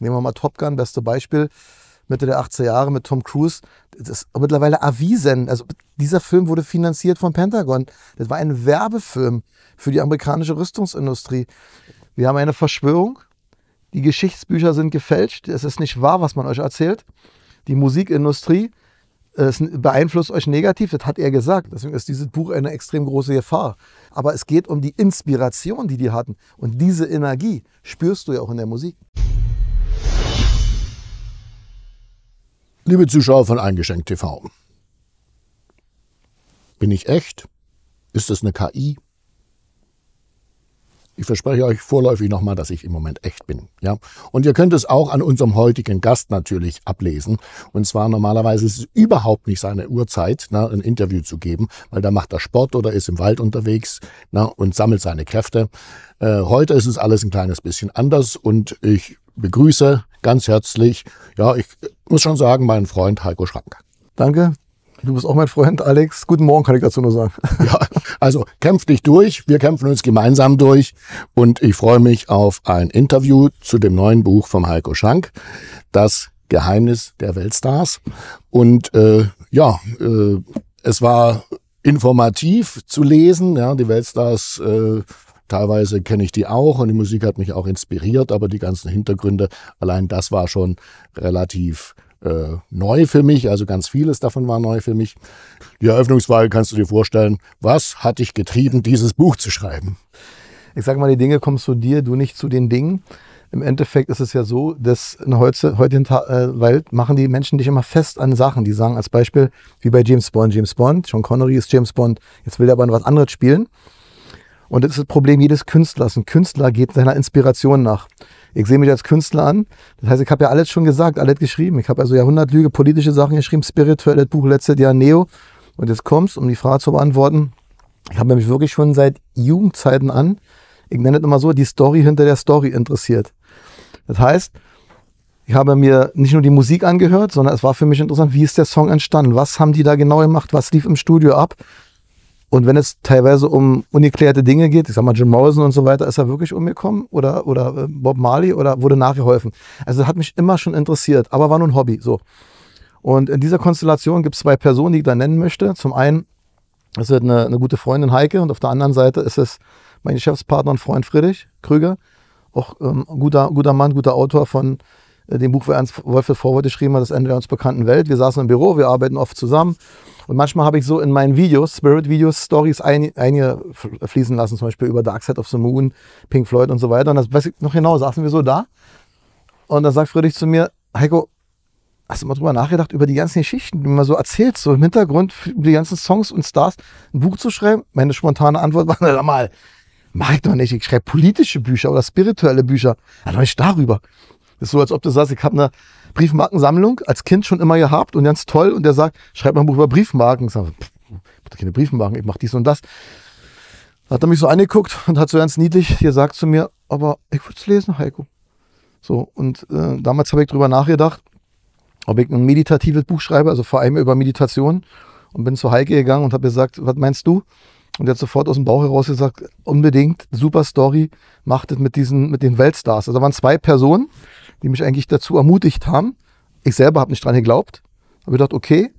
Nehmen wir mal Top Gun, beste Beispiel. Mitte der 80er Jahre mit Tom Cruise. Das ist mittlerweile erwiesen. Also dieser Film wurde finanziert vom Pentagon. Das war ein Werbefilm für die amerikanische Rüstungsindustrie. Wir haben eine Verschwörung. Die Geschichtsbücher sind gefälscht. Es ist nicht wahr, was man euch erzählt. Die Musikindustrie äh, beeinflusst euch negativ. Das hat er gesagt. Deswegen ist dieses Buch eine extrem große Gefahr. Aber es geht um die Inspiration, die die hatten. Und diese Energie spürst du ja auch in der Musik. Liebe Zuschauer von Eingeschenkt TV. Bin ich echt? Ist es eine KI? Ich verspreche euch vorläufig nochmal, dass ich im Moment echt bin. Ja? Und ihr könnt es auch an unserem heutigen Gast natürlich ablesen. Und zwar normalerweise ist es überhaupt nicht seine Uhrzeit, na, ne, ein Interview zu geben, weil da macht er Sport oder ist im Wald unterwegs na, ne, und sammelt seine Kräfte. Äh, heute ist es alles ein kleines bisschen anders und ich begrüße ganz herzlich, ja, ich muss schon sagen, meinen Freund Heiko Schrank. Danke. Du bist auch mein Freund, Alex. Guten Morgen, kann ich dazu nur sagen. Ja, also kämpf dich durch. Wir kämpfen uns gemeinsam durch. Und ich freue mich auf ein Interview zu dem neuen Buch von Heiko Schrank, Das Geheimnis der Weltstars. Und äh, ja, äh, es war informativ zu lesen. Ja, die Weltstars äh, Teilweise kenne ich die auch und die Musik hat mich auch inspiriert, aber die ganzen Hintergründe, allein das war schon relativ äh, neu für mich, also ganz vieles davon war neu für mich. Die Eröffnungsfrage kannst du dir vorstellen, was hat dich getrieben, dieses Buch zu schreiben? Ich sage mal, die Dinge kommen zu dir, du nicht zu den Dingen. Im Endeffekt ist es ja so, dass in der heutigen äh, Welt machen die Menschen dich immer fest an Sachen. Die sagen als Beispiel, wie bei James Bond, James Bond, Sean Connery ist James Bond, jetzt will er aber noch was anderes spielen. Und das ist das Problem jedes Künstlers. Ein Künstler geht seiner Inspiration nach. Ich sehe mich als Künstler an. Das heißt, ich habe ja alles schon gesagt, alles geschrieben. Ich habe also Jahrhundertlüge, politische Sachen geschrieben, spirituelles Buch, letztes Jahr Neo. Und jetzt kommst, um die Frage zu beantworten. Ich habe mich wirklich schon seit Jugendzeiten an, ich nenne es immer so, die Story hinter der Story interessiert. Das heißt, ich habe mir nicht nur die Musik angehört, sondern es war für mich interessant, wie ist der Song entstanden? Was haben die da genau gemacht? Was lief im Studio ab? Und wenn es teilweise um ungeklärte Dinge geht, ich sag mal Jim Morrison und so weiter, ist er wirklich umgekommen oder, oder äh, Bob Marley oder wurde nachgeholfen? Also das hat mich immer schon interessiert, aber war nur ein Hobby. So. Und in dieser Konstellation gibt es zwei Personen, die ich da nennen möchte. Zum einen ist es eine, eine gute Freundin Heike und auf der anderen Seite ist es mein Geschäftspartner und Freund Friedrich Krüger, auch ähm, guter, guter Mann, guter Autor von äh, dem Buch, wo Ernst Wolfel Vorwort geschrieben hat, das Ende der uns bekannten Welt. Wir saßen im Büro, wir arbeiten oft zusammen und manchmal habe ich so in meinen Videos, Spirit-Videos, Stories ein, einige fließen lassen, zum Beispiel über Dark Side of the Moon, Pink Floyd und so weiter. Und das weiß ich noch genau, saßen wir so da. Und dann sagt Friedrich zu mir, Heiko, hast du mal drüber nachgedacht, über die ganzen Geschichten, die man so erzählt, so im Hintergrund, die ganzen Songs und Stars, ein Buch zu schreiben? Meine spontane Antwort war, na mal, mach ich doch nicht, ich schreibe politische Bücher oder spirituelle Bücher, ja, doch nicht darüber. Das ist so, als ob du sagst, ich habe eine Briefmarkensammlung als Kind schon immer gehabt und ganz toll. Und der sagt, schreib mal ein Buch über Briefmarken. Ich sage, pff, ich keine Briefmarken, ich mache dies und das. Da Hat er mich so angeguckt und hat so ganz niedlich gesagt zu mir, aber ich würde es lesen, Heiko. So, und äh, damals habe ich darüber nachgedacht, ob ich ein meditatives Buch schreibe, also vor allem über Meditation. Und bin zu Heike gegangen und habe gesagt, was meinst du? Und er hat sofort aus dem Bauch heraus gesagt, unbedingt, super Story, macht es mit mit den Weltstars. Also waren zwei Personen, die mich eigentlich dazu ermutigt haben. Ich selber habe nicht dran geglaubt, habe gedacht, okay,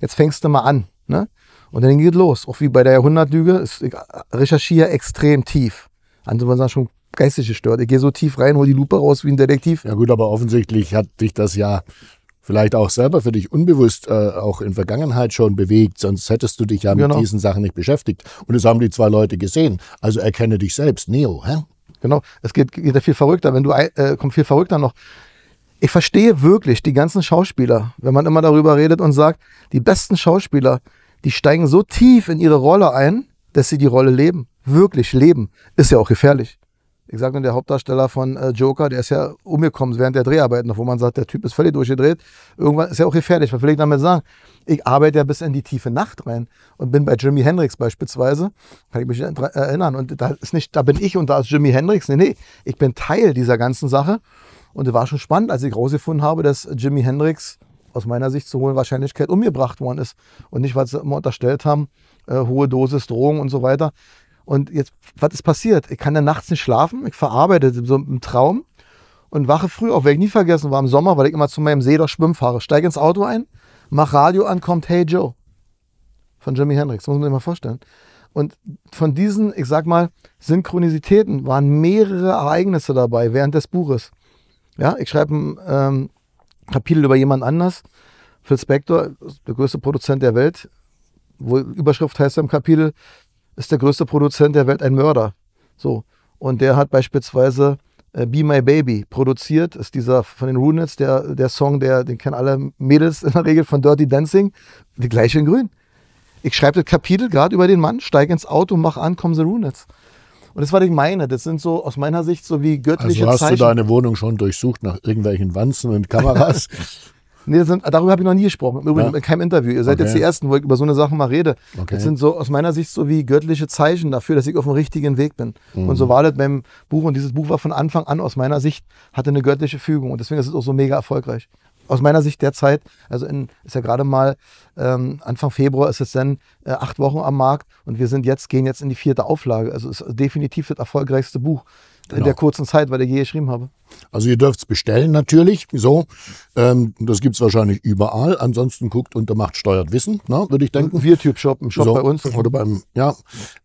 jetzt fängst du mal an. Ne? Und dann geht los. Auch wie bei der Jahrhundertlüge, ich äh, recherchiere extrem tief. Andere sagen schon geistig gestört. Ich gehe so tief rein, hole die Lupe raus wie ein Detektiv. Ja gut, aber offensichtlich hat dich das ja vielleicht auch selber für dich unbewusst äh, auch in Vergangenheit schon bewegt, sonst hättest du dich ja mit genau. diesen Sachen nicht beschäftigt. Und das haben die zwei Leute gesehen. Also erkenne dich selbst, Neo. Hä? Genau, es geht, geht ja viel verrückter, wenn du äh, kommt viel verrückter noch. Ich verstehe wirklich die ganzen Schauspieler, wenn man immer darüber redet und sagt, die besten Schauspieler, die steigen so tief in ihre Rolle ein, dass sie die Rolle leben, wirklich leben. Ist ja auch gefährlich ich sage nur, der Hauptdarsteller von äh, Joker, der ist ja umgekommen während der Dreharbeiten, wo man sagt, der Typ ist völlig durchgedreht. Irgendwann ist er auch gefährlich. Was will ich damit sagen? Ich arbeite ja bis in die tiefe Nacht rein und bin bei Jimi Hendrix beispielsweise, kann ich mich erinnern. Und da ist nicht, da bin ich und da ist Jimi Hendrix. Nee, nee, ich bin Teil dieser ganzen Sache. Und es war schon spannend, als ich rausgefunden habe, dass Jimi Hendrix aus meiner Sicht zu hohen Wahrscheinlichkeit umgebracht worden ist. Und nicht, weil sie immer unterstellt haben, äh, hohe Dosis Drogen und so weiter. Und jetzt, was ist passiert? Ich kann ja nachts nicht schlafen, ich verarbeite so einen Traum und wache früh auf, werde ich nie vergessen, war im Sommer, weil ich immer zu meinem See doch schwimmen fahre. Steige ins Auto ein, mach Radio an, kommt Hey Joe von Jimi Hendrix, muss man sich mal vorstellen. Und von diesen, ich sag mal, Synchronisitäten waren mehrere Ereignisse dabei während des Buches. Ja, ich schreibe ein ähm, Kapitel über jemand anders. Phil Spector, der größte Produzent der Welt. wo Überschrift heißt im Kapitel ist der größte Produzent der Welt ein Mörder. So. Und der hat beispielsweise äh, Be My Baby produziert, ist dieser von den Runets, der, der Song, der, den kennen alle Mädels in der Regel von Dirty Dancing, die gleiche in grün. Ich schreibe das Kapitel gerade über den Mann, steige ins Auto, mach an, kommen The Runets. Und das war ich meine. Das sind so aus meiner Sicht so wie göttliche Zeichen. Also hast Zeichen. du deine Wohnung schon durchsucht nach irgendwelchen Wanzen und Kameras? Nee, sind, darüber habe ich noch nie gesprochen. Übrigens ja. in keinem Interview. Ihr seid okay. jetzt die Ersten, wo ich über so eine Sache mal rede. Okay. Das sind so aus meiner Sicht so wie göttliche Zeichen dafür, dass ich auf dem richtigen Weg bin. Mhm. Und so mhm. war das beim Buch. Und dieses Buch war von Anfang an aus meiner Sicht, hatte eine göttliche Fügung. Und deswegen ist es auch so mega erfolgreich. Aus meiner Sicht derzeit, also in, ist ja gerade mal ähm, Anfang Februar ist es dann äh, acht Wochen am Markt und wir sind jetzt, gehen jetzt in die vierte Auflage. Also ist definitiv das erfolgreichste Buch genau. in der genau. kurzen Zeit, weil ich je geschrieben habe. Also ihr dürft es bestellen natürlich. So, ähm, das gibt es wahrscheinlich überall. Ansonsten guckt unter Macht steuert Wissen, ne, würde ich denken. Wir Typ Shop, im Shop so. bei uns. Oder beim, ja.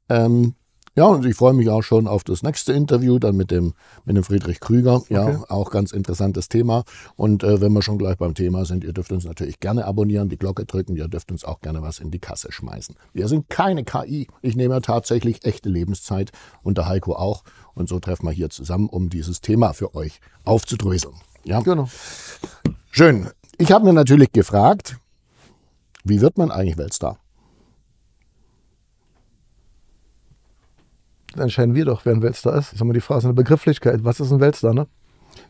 Ähm, ja, und ich freue mich auch schon auf das nächste Interview dann mit dem, mit dem Friedrich Krüger. Okay. Ja, auch ganz interessantes Thema. Und äh, wenn wir schon gleich beim Thema sind, ihr dürft uns natürlich gerne abonnieren, die Glocke drücken, ihr dürft uns auch gerne was in die Kasse schmeißen. Wir sind keine KI. Ich nehme ja tatsächlich echte Lebenszeit und der Heiko auch. Und so treffen wir hier zusammen, um dieses Thema für euch aufzudröseln. Ja, genau. Schön. Ich habe mir natürlich gefragt, wie wird man eigentlich Weltstar? entscheiden wir doch, wer ein Weltstar ist. Das ist immer die Frage, eine Begrifflichkeit. Was ist ein Weltstar, ne?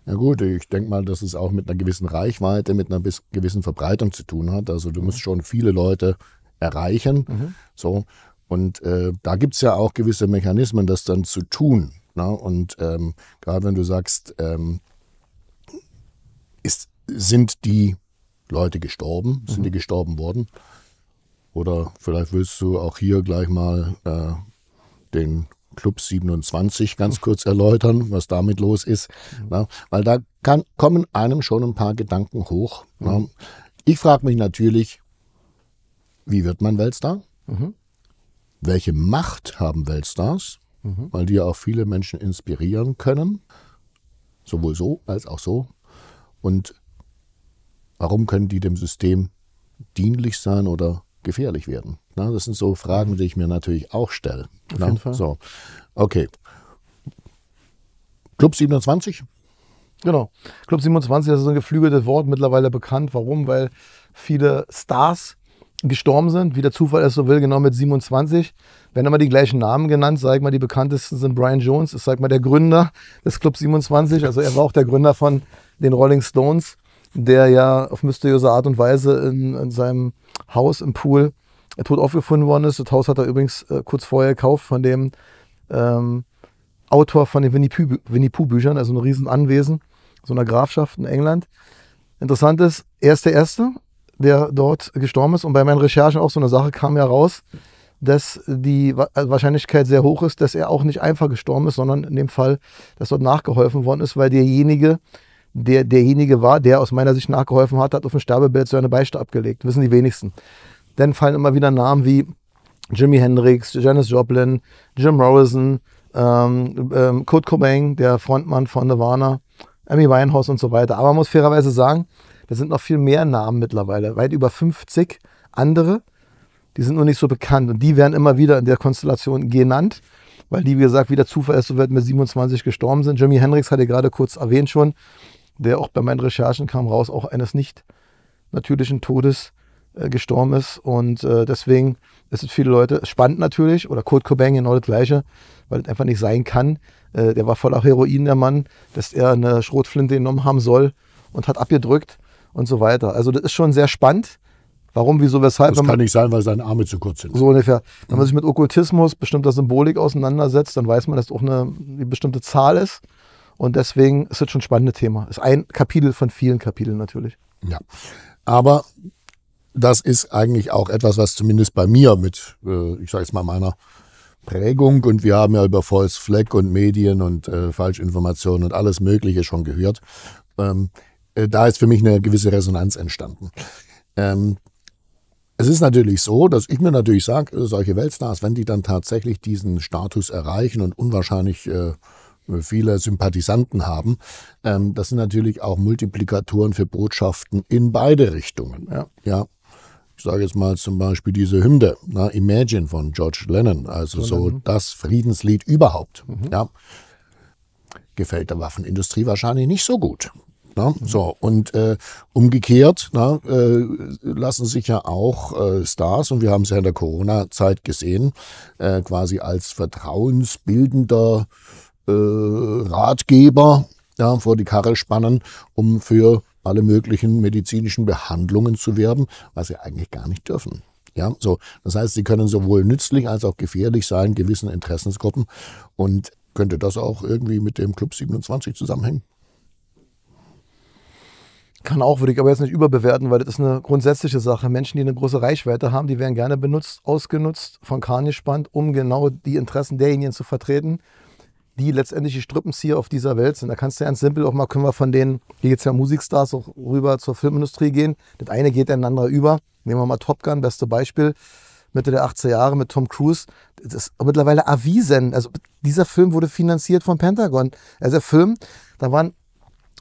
Ja gut, ich denke mal, dass es auch mit einer gewissen Reichweite, mit einer gewissen Verbreitung zu tun hat. Also du mhm. musst schon viele Leute erreichen. Mhm. So. Und äh, da gibt es ja auch gewisse Mechanismen, das dann zu tun. Na? Ne? Und ähm, gerade wenn du sagst, ähm, ist, sind die Leute gestorben, mhm. sind die gestorben worden? Oder vielleicht willst du auch hier gleich mal äh, den Club 27 ganz hm. kurz erläutern, was damit los ist. Hm. Na, ne? weil da kann, kommen einem schon ein paar Gedanken hoch. Na, ne? hm. ich frage mich natürlich, wie wird man Weltstar? Mhm. Welche Macht haben Weltstars? Mhm. Weil die ja auch viele Menschen inspirieren können. Sowohl so als auch so. Und warum können die dem System dienlich sein oder gefährlich werden? Na, das sind so Fragen, die ich mir natürlich auch stelle. Auf Na, ne? jeden Fall. So, okay. Club 27? Genau. Club 27, das ist ein geflügeltes Wort, mittlerweile bekannt. Warum? Weil viele Stars gestorben sind, wie der Zufall es so will, genau mit 27. Werden immer die gleichen Namen genannt, sag mal, die bekanntesten sind Brian Jones, ist, sag mal, der Gründer des Club 27. Also er war auch der Gründer von den Rolling Stones, der ja auf mysteriöse Art und Weise in, in seinem Haus im Pool tot aufgefunden worden ist. Das Haus hat er übrigens äh, kurz vorher gekauft von dem ähm, Autor von den Winnie Pooh-Büchern, also ein Riesenanwesen, so einer Grafschaft in England. Interessant ist, er ist der Erste, der dort gestorben ist. Und bei meinen Recherchen auch so eine Sache kam ja raus, dass die äh, Wahrscheinlichkeit sehr hoch ist, dass er auch nicht einfach gestorben ist, sondern in dem Fall, dass dort nachgeholfen worden ist, weil derjenige, der derjenige war, der aus meiner Sicht nachgeholfen hat, hat auf dem Sterbebett so eine Beichte abgelegt. Wissen die wenigsten. Dann fallen immer wieder Namen wie Jimi Hendrix, Janis Joplin, Jim Morrison, ähm, ähm, Kurt Cobain, der Frontmann von Nirvana, Amy Winehouse und so weiter. Aber man muss fairerweise sagen, da sind noch viel mehr Namen mittlerweile, weit über 50 andere. Die sind nur nicht so bekannt und die werden immer wieder in der Konstellation genannt, weil die, wie gesagt, wieder Zufall ist, so werden wir 27 gestorben sind. Jimi Hendrix hatte gerade kurz erwähnt schon, der auch bei meinen Recherchen kam raus, auch eines nicht natürlichen Todes äh, gestorben ist. Und äh, deswegen ist es viele Leute, spannend natürlich, oder Kurt Cobain genau das Gleiche, weil es einfach nicht sein kann. Äh, der war voller Heroin, der Mann, dass er eine Schrotflinte genommen haben soll und hat abgedrückt und so weiter. Also das ist schon sehr spannend. Warum, wieso, weshalb? Das kann nicht sein, weil seine Arme zu kurz sind. So ungefähr. Wenn man mhm. sich mit Okkultismus, bestimmter Symbolik auseinandersetzt, dann weiß man, dass es auch eine, eine bestimmte Zahl ist. Und deswegen ist es schon ein spannendes Thema. Ist ein Kapitel von vielen Kapiteln natürlich. Ja. Aber das ist eigentlich auch etwas, was zumindest bei mir mit, äh, ich sage jetzt mal, meiner Prägung und wir haben ja über False Fleck und Medien und äh, Falschinformationen und alles Mögliche schon gehört. Ähm, äh, da ist für mich eine gewisse Resonanz entstanden. Ähm, es ist natürlich so, dass ich mir natürlich sage, äh, solche Weltstars, wenn die dann tatsächlich diesen Status erreichen und unwahrscheinlich äh, viele Sympathisanten haben. Ähm, das sind natürlich auch Multiplikatoren für Botschaften in beide Richtungen. Ja, ja sage jetzt mal zum Beispiel diese Hymne, na, Imagine von George Lennon, also so das Friedenslied überhaupt. Mhm. Ja. Gefällt der Waffenindustrie wahrscheinlich nicht so gut. Na, so, und äh, umgekehrt na, äh, lassen sich ja auch äh, Stars, und wir haben es ja in der Corona-Zeit gesehen, äh, quasi als vertrauensbildender äh, Ratgeber ja, vor die Karre spannen, um für alle möglichen medizinischen Behandlungen zu werben, was sie eigentlich gar nicht dürfen. Ja, so. Das heißt, sie können sowohl nützlich als auch gefährlich sein gewissen Interessensgruppen. Und könnte das auch irgendwie mit dem Club 27 zusammenhängen? Kann auch, würde ich aber jetzt nicht überbewerten, weil das ist eine grundsätzliche Sache. Menschen, die eine große Reichweite haben, die werden gerne benutzt, ausgenutzt, von Kahn gespannt, um genau die Interessen derjenigen zu vertreten, die letztendlich die Strippenzieher auf dieser Welt sind. Da kannst du ganz simpel auch mal, können wir von denen, hier geht es ja Musikstars auch rüber zur Filmindustrie gehen. Das eine geht ineinander über. Nehmen wir mal Top Gun, beste Beispiel. Mitte der 80er Jahre mit Tom Cruise. Das ist mittlerweile erwiesen. Also dieser Film wurde finanziert vom Pentagon. Also der Film, da waren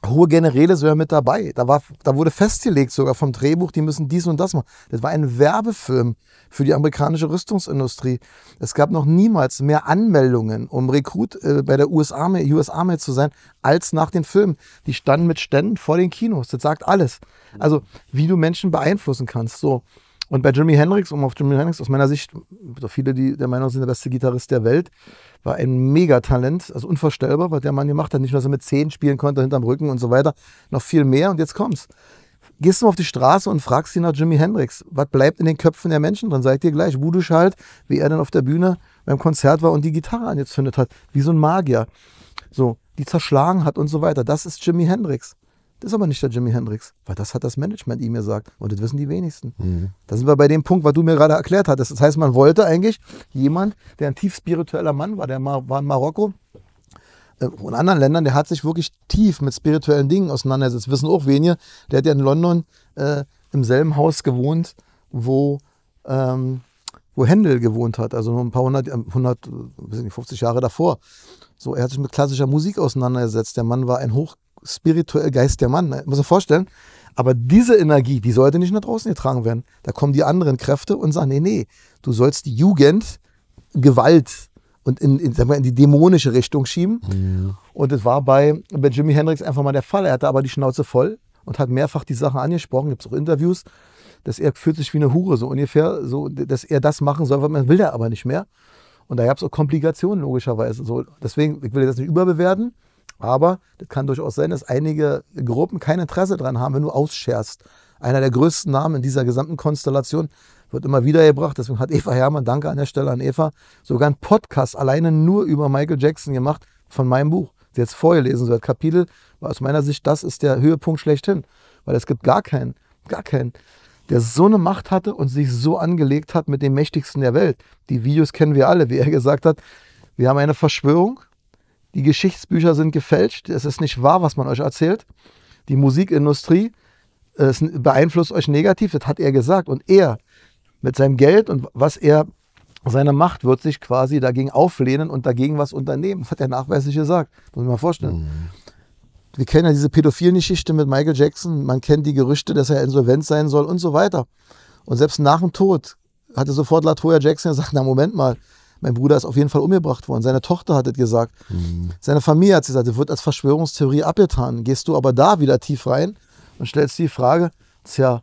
hohe Generäle sogar mit dabei. Da, war, da wurde festgelegt sogar vom Drehbuch, die müssen dies und das machen. Das war ein Werbefilm für die amerikanische Rüstungsindustrie. Es gab noch niemals mehr Anmeldungen, um Rekrut äh, bei der US Army, US Army zu sein, als nach den Filmen. Die standen mit Ständen vor den Kinos. Das sagt alles. Also, wie du Menschen beeinflussen kannst. So. Und bei Jimi Hendrix, um auf Jimi Hendrix aus meiner Sicht, so viele, die der Meinung sind, der beste Gitarrist der Welt, war ein Megatalent, also unvorstellbar, was der Mann gemacht hat. Nicht nur, dass er mit Zehen spielen konnte, hinterm Rücken und so weiter, noch viel mehr. Und jetzt kommt's. Gehst du mal auf die Straße und fragst ihn nach Jimi Hendrix. Was bleibt in den Köpfen der Menschen drin? Sag dir gleich, wudisch halt, wie er dann auf der Bühne beim Konzert war und die Gitarre angezündet hat. Wie so ein Magier. So, die zerschlagen hat und so weiter. Das ist Jimi Hendrix. Das ist aber nicht der Jimi Hendrix, weil das hat das Management ihm gesagt und das wissen die wenigsten. Mhm. Da sind wir bei dem Punkt, was du mir gerade erklärt hattest. Das heißt, man wollte eigentlich jemand, der ein tief spiritueller Mann war, der war in Marokko äh, und anderen Ländern, der hat sich wirklich tief mit spirituellen Dingen auseinandergesetzt. Wissen auch wenige, der hat ja in London äh, im selben Haus gewohnt, wo ähm, wo Händel gewohnt hat, also nur ein paar hundert, 100, äh, 50 äh, Jahre davor. So, er hat sich mit klassischer Musik auseinandergesetzt. Der Mann war ein hoch spirituell Geist der Mann, ne? muss man vorstellen. Aber diese Energie, die sollte nicht nach draußen getragen werden. Da kommen die anderen Kräfte und sagen, nee, nee, du sollst die Jugend Gewalt und in, in, in die dämonische Richtung schieben. Ja. Und es war bei, bei Jimi Hendrix einfach mal der Fall. Er hatte aber die Schnauze voll und hat mehrfach die Sache angesprochen. Gibt es auch Interviews, dass er fühlt sich wie eine Hure, so ungefähr, so, dass er das machen soll, was man will, er aber nicht mehr. Und da gab es auch Komplikationen, logischerweise. So, deswegen, ich will das nicht überbewerten, aber das kann durchaus sein, dass einige Gruppen kein Interesse daran haben, wenn du ausscherst. Einer der größten Namen in dieser gesamten Konstellation wird immer wiedergebracht. Deswegen hat Eva Hermann, danke an der Stelle an Eva, sogar einen Podcast alleine nur über Michael Jackson gemacht von meinem Buch. Sie hat es vorgelesen, so das Kapitel war aus meiner Sicht, das ist der Höhepunkt schlechthin. Weil es gibt gar keinen, gar keinen, der so eine Macht hatte und sich so angelegt hat mit dem Mächtigsten der Welt. Die Videos kennen wir alle, wie er gesagt hat. Wir haben eine Verschwörung, die Geschichtsbücher sind gefälscht. Es ist nicht wahr, was man euch erzählt. Die Musikindustrie äh, es beeinflusst euch negativ. Das hat er gesagt. Und er mit seinem Geld und was er, seine Macht wird sich quasi dagegen auflehnen und dagegen was unternehmen. Das hat er nachweislich gesagt. muss ich mal vorstellen. Mhm. Wir kennen ja diese pädophilen Geschichte mit Michael Jackson. Man kennt die Gerüchte, dass er insolvent sein soll und so weiter. Und selbst nach dem Tod hatte sofort Latoya Jackson gesagt, na Moment mal, mein Bruder ist auf jeden Fall umgebracht worden. Seine Tochter hat es gesagt. Mhm. Seine Familie hat es gesagt. Es wird als Verschwörungstheorie abgetan. Gehst du aber da wieder tief rein und stellst die Frage, tja,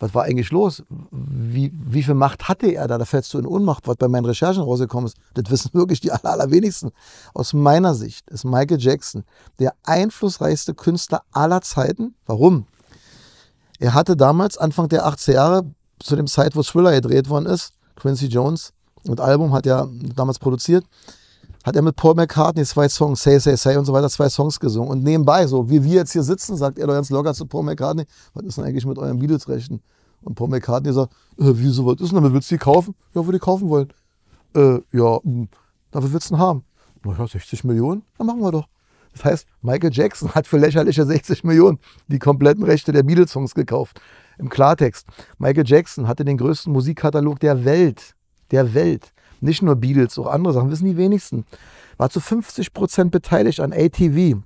was war eigentlich los? Wie, wie viel Macht hatte er da? Da fällst du in Unmacht, was bei meinen Recherchen rausgekommen ist. Das wissen wirklich die aller, allerwenigsten. Aus meiner Sicht ist Michael Jackson der einflussreichste Künstler aller Zeiten. Warum? Er hatte damals, Anfang der 80er Jahre, zu dem Zeit, wo Thriller gedreht worden ist, Quincy Jones, und Album hat er damals produziert, hat er mit Paul McCartney zwei Songs, Say, Say, Say und so weiter, zwei Songs gesungen. Und nebenbei, so wie wir jetzt hier sitzen, sagt er doch ganz locker zu Paul McCartney, was ist denn eigentlich mit euren Beatles-Rechten? Und Paul McCartney sagt, äh, wieso, was ist denn damit? Willst du die kaufen? Ja, würde die kaufen wollen. Äh, ja, mh, hm, na, willst du denn haben? Na ja, 60 Millionen, dann machen wir doch. Das heißt, Michael Jackson hat für lächerliche 60 Millionen die kompletten Rechte der Beatles-Songs gekauft. Im Klartext, Michael Jackson hatte den größten Musikkatalog der Welt der Welt. Nicht nur Beatles, auch andere Sachen, wissen die wenigsten. War zu 50 Prozent beteiligt an ATV,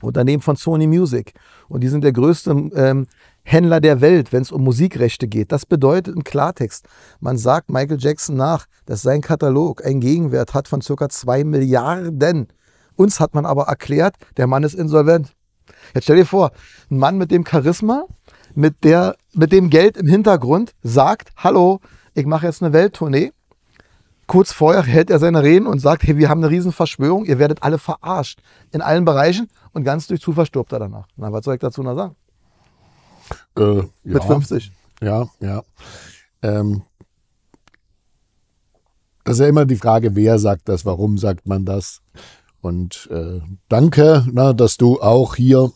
Unternehmen von Sony Music. Und die sind der größte ähm, Händler der Welt, wenn es um Musikrechte geht. Das bedeutet im Klartext, man sagt Michael Jackson nach, dass sein Katalog einen Gegenwert hat von ca. 2 Milliarden. Uns hat man aber erklärt, der Mann ist insolvent. Jetzt stell dir vor, ein Mann mit dem Charisma, mit, der, mit dem Geld im Hintergrund sagt, hallo, ich mache jetzt eine Welttournee. Kurz vorher hält er seine Reden und sagt, hey, wir haben eine Verschwörung, ihr werdet alle verarscht in allen Bereichen und ganz durch Zufall stirbt er danach. Na, was soll ich dazu noch sagen? Äh, ja. Mit 50. Ja, ja. Ähm, das ist ja immer die Frage, wer sagt das, warum sagt man das? Und äh, danke, na, dass du auch hier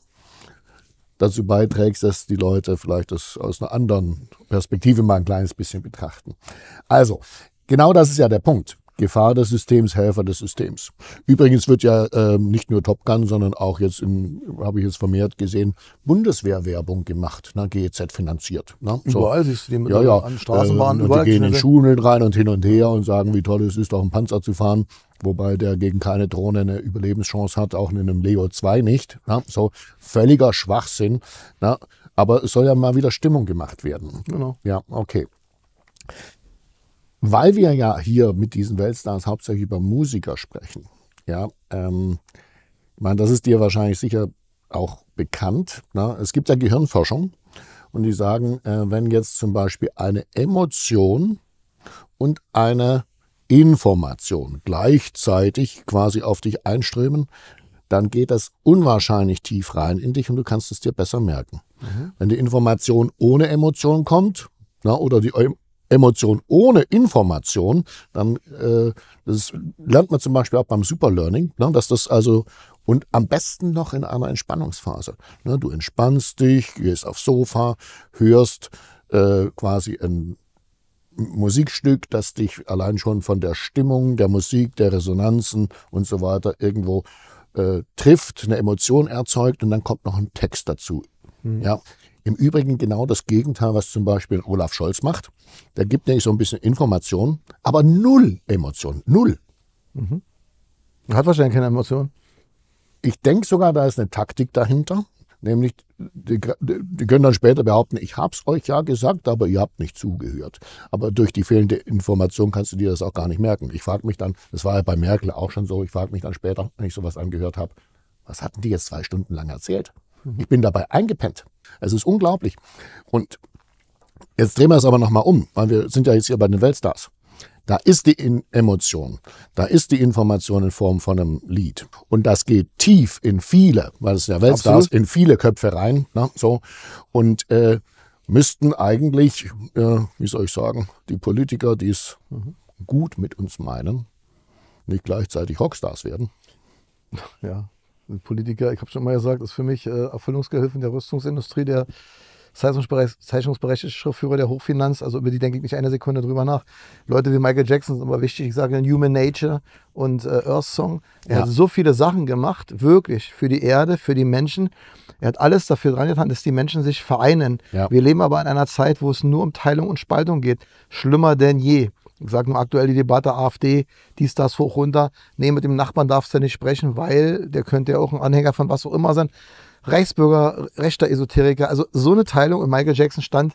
dazu beiträgst, dass die Leute vielleicht das aus einer anderen Perspektive mal ein kleines bisschen betrachten. Also, genau das ist ja der Punkt. Gefahr des Systems, Helfer des Systems. Übrigens wird ja ähm, nicht nur Top Gun, sondern auch jetzt, habe ich jetzt vermehrt gesehen, Bundeswehrwerbung gemacht, ne, GEZ finanziert. Ne? So. Überall siehst du die mit ja, ja. an Straßenbahnen. Äh, und die gehen in Schulen rein und hin und her und sagen, wie toll es ist, auch einen Panzer zu fahren wobei der gegen keine Drohne eine Überlebenschance hat, auch in einem Leo 2 nicht. Na, so völliger Schwachsinn. Na, aber es soll ja mal wieder Stimmung gemacht werden. Genau. Ja, okay. Weil wir ja hier mit diesen Weltstars hauptsächlich über Musiker sprechen, ja, ähm, ich meine, das ist dir wahrscheinlich sicher auch bekannt. Na? Es gibt ja Gehirnforschung und die sagen, äh, wenn jetzt zum Beispiel eine Emotion und eine Information gleichzeitig quasi auf dich einströmen, dann geht das unwahrscheinlich tief rein in dich und du kannst es dir besser merken. Mhm. Wenn die Information ohne Emotion kommt, na, oder die Emotion ohne Information, dann äh, das lernt man zum Beispiel auch beim Superlearning, ne, dass das also und am besten noch in einer Entspannungsphase. Ne, du entspannst dich, gehst aufs Sofa, hörst äh, quasi ein Musikstück, das dich allein schon von der Stimmung, der Musik, der Resonanzen und so weiter irgendwo äh, trifft, eine Emotion erzeugt und dann kommt noch ein Text dazu. Mhm. Ja. Im Übrigen genau das Gegenteil, was zum Beispiel Olaf Scholz macht. Der gibt nämlich so ein bisschen Information, aber null Emotion, null. Mhm. Hat wahrscheinlich keine Emotion. Ich denke sogar, da ist eine Taktik dahinter. Nämlich, die, die, können dann später behaupten, ich hab's euch ja gesagt, aber ihr habt nicht zugehört. Aber durch die fehlende Information kannst du dir das auch gar nicht merken. Ich frage mich dann, das war ja bei Merkel auch schon so, ich frage mich dann später, wenn ich sowas angehört habe, was hatten die jetzt zwei Stunden lang erzählt? Mhm. Ich bin dabei eingepennt. Es ist unglaublich. Und jetzt drehen wir es aber nochmal um, weil wir sind ja jetzt hier bei den Weltstars. Da ist die Emotion, da ist die Information in Form von einem Lied. Und das geht tief in viele, weil es ja Weltstars, Absolut. in viele Köpfe rein. Ne, so. Und äh, müssten eigentlich, äh, wie soll ich sagen, die Politiker, die es gut mit uns meinen, nicht gleichzeitig Rockstars werden. Ja, Politiker, ich habe schon mal gesagt, ist für mich äh, Erfüllungsgehilfen der Rüstungsindustrie, der zeichnungsberechtigte Schriftführer der Hochfinanz. Also über die denke ich nicht eine Sekunde drüber nach. Leute wie Michael Jackson sind aber wichtig. Ich sage Human Nature und äh, Earth Song. Er ja. hat so viele Sachen gemacht, wirklich, für die Erde, für die Menschen. Er hat alles dafür dran getan, dass die Menschen sich vereinen. Ja. Wir leben aber in einer Zeit, wo es nur um Teilung und Spaltung geht. Schlimmer denn je. Ich sage nur aktuell die Debatte AfD, dies, das, hoch, runter. Nee, mit dem Nachbarn darfst du nicht sprechen, weil der könnte ja auch ein Anhänger von was auch immer sein. Reichsbürger, rechter Esoteriker. Also so eine Teilung. Und Michael Jackson stand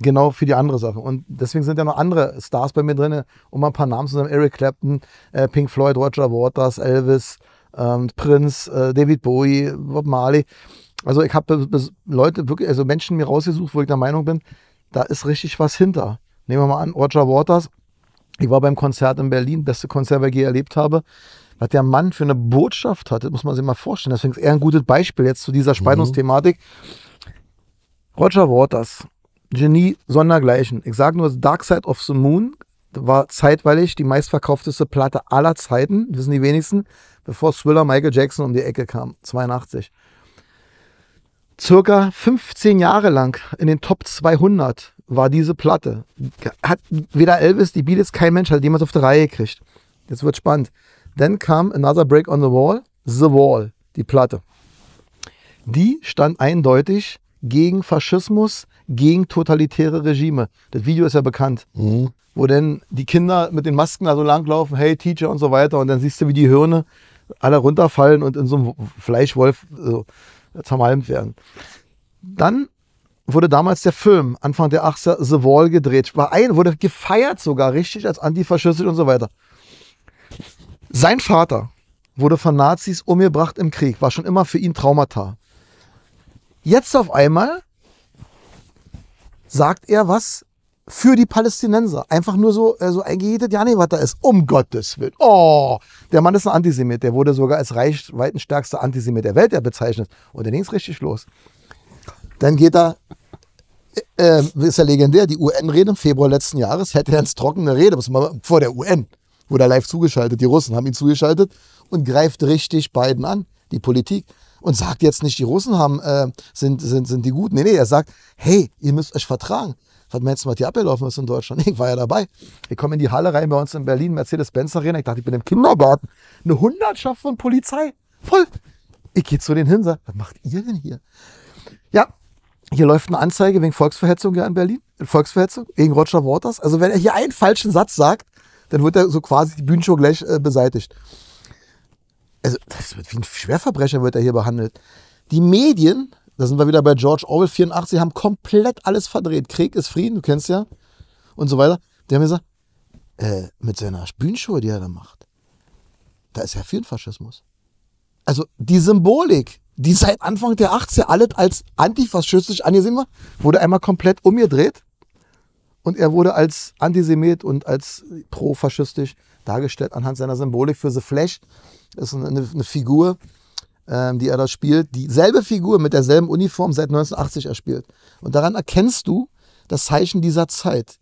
genau für die andere Sache. Und deswegen sind ja noch andere Stars bei mir drin, um mal ein paar Namen zu nennen. Eric Clapton, äh, Pink Floyd, Roger Waters, Elvis, ähm, Prince, äh, David Bowie, Bob Marley. Also ich habe Leute, wirklich, also Menschen mir rausgesucht, wo ich der Meinung bin, da ist richtig was hinter. Nehmen wir mal an, Roger Waters. Ich war beim Konzert in Berlin, beste Konzert, welches ich je erlebt habe was der Mann für eine Botschaft hat, das muss man sich mal vorstellen. Deswegen ist er ein gutes Beispiel jetzt zu dieser Spaltungsthematik. Mhm. Roger Waters, Genie sondergleichen. Ich sage nur, Dark Side of the Moon war zeitweilig die meistverkaufteste Platte aller Zeiten, wissen die wenigsten, bevor Thriller Michael Jackson um die Ecke kam, 82. Circa 15 Jahre lang in den Top 200 war diese Platte. Hat weder Elvis, die Beatles, kein Mensch hat jemals auf die Reihe gekriegt. Jetzt wird spannend. Dann kam Another Break on the Wall, The Wall, die Platte. Die stand eindeutig gegen Faschismus, gegen totalitäre Regime. Das Video ist ja bekannt, mhm. wo dann die Kinder mit den Masken da so langlaufen, hey Teacher und so weiter. Und dann siehst du, wie die Hirne alle runterfallen und in so einem Fleischwolf so, äh, zermalmt werden. Dann wurde damals der Film Anfang der 80er The Wall gedreht. War ein, wurde gefeiert sogar richtig als antifaschistisch und so weiter. Sein Vater wurde von Nazis umgebracht im Krieg, war schon immer für ihn Traumata. Jetzt auf einmal sagt er was für die Palästinenser. Einfach nur so, äh, so eingehetet, ja, nee, was da ist. Um Gottes Willen. Oh, der Mann ist ein Antisemit. Der wurde sogar als reichweitenstärkster Antisemit der Welt ja bezeichnet. Und dann ging es richtig los. Dann geht er, äh, äh ist ja legendär, die UN-Rede im Februar letzten Jahres, hätte er ins trockene Rede, muss man vor der UN. Wurde live zugeschaltet. Die Russen haben ihn zugeschaltet und greift richtig Biden an, die Politik. Und sagt jetzt nicht, die Russen haben, äh, sind, sind, sind die Guten. Nee, nee, er sagt, hey, ihr müsst euch vertragen. Was meinst du, was hier abgelaufen ist in Deutschland? Ich war ja dabei. Wir kommen in die Halle rein bei uns in Berlin, Mercedes-Benz Arena. Ich dachte, ich bin im Kindergarten. Eine Hundertschaft von Polizei. Voll. Ich gehe zu den hin, sag, was macht ihr denn hier? Ja, hier läuft eine Anzeige wegen Volksverhetzung ja in Berlin. Volksverhetzung gegen Roger Waters. Also wenn er hier einen falschen Satz sagt, dann wird er so quasi die Bühnenshow gleich äh, beseitigt. Also, das wird wie ein Schwerverbrecher wird er hier behandelt. Die Medien, da sind wir wieder bei George Orwell 84, haben komplett alles verdreht. Krieg ist Frieden, du kennst ja, und so weiter. Die haben gesagt, äh, mit seiner Bühnenshow, die er da macht, da ist ja viel Faschismus. Also die Symbolik, die seit Anfang der 80er alles als antifaschistisch angesehen war, wurde einmal komplett umgedreht. Und er wurde als Antisemit und als pro-faschistisch dargestellt anhand seiner Symbolik für The Flash. Das ist eine, eine Figur, ähm, die er da spielt. Dieselbe Figur mit derselben Uniform seit 1980 erspielt. Und daran erkennst du das Zeichen dieser Zeit.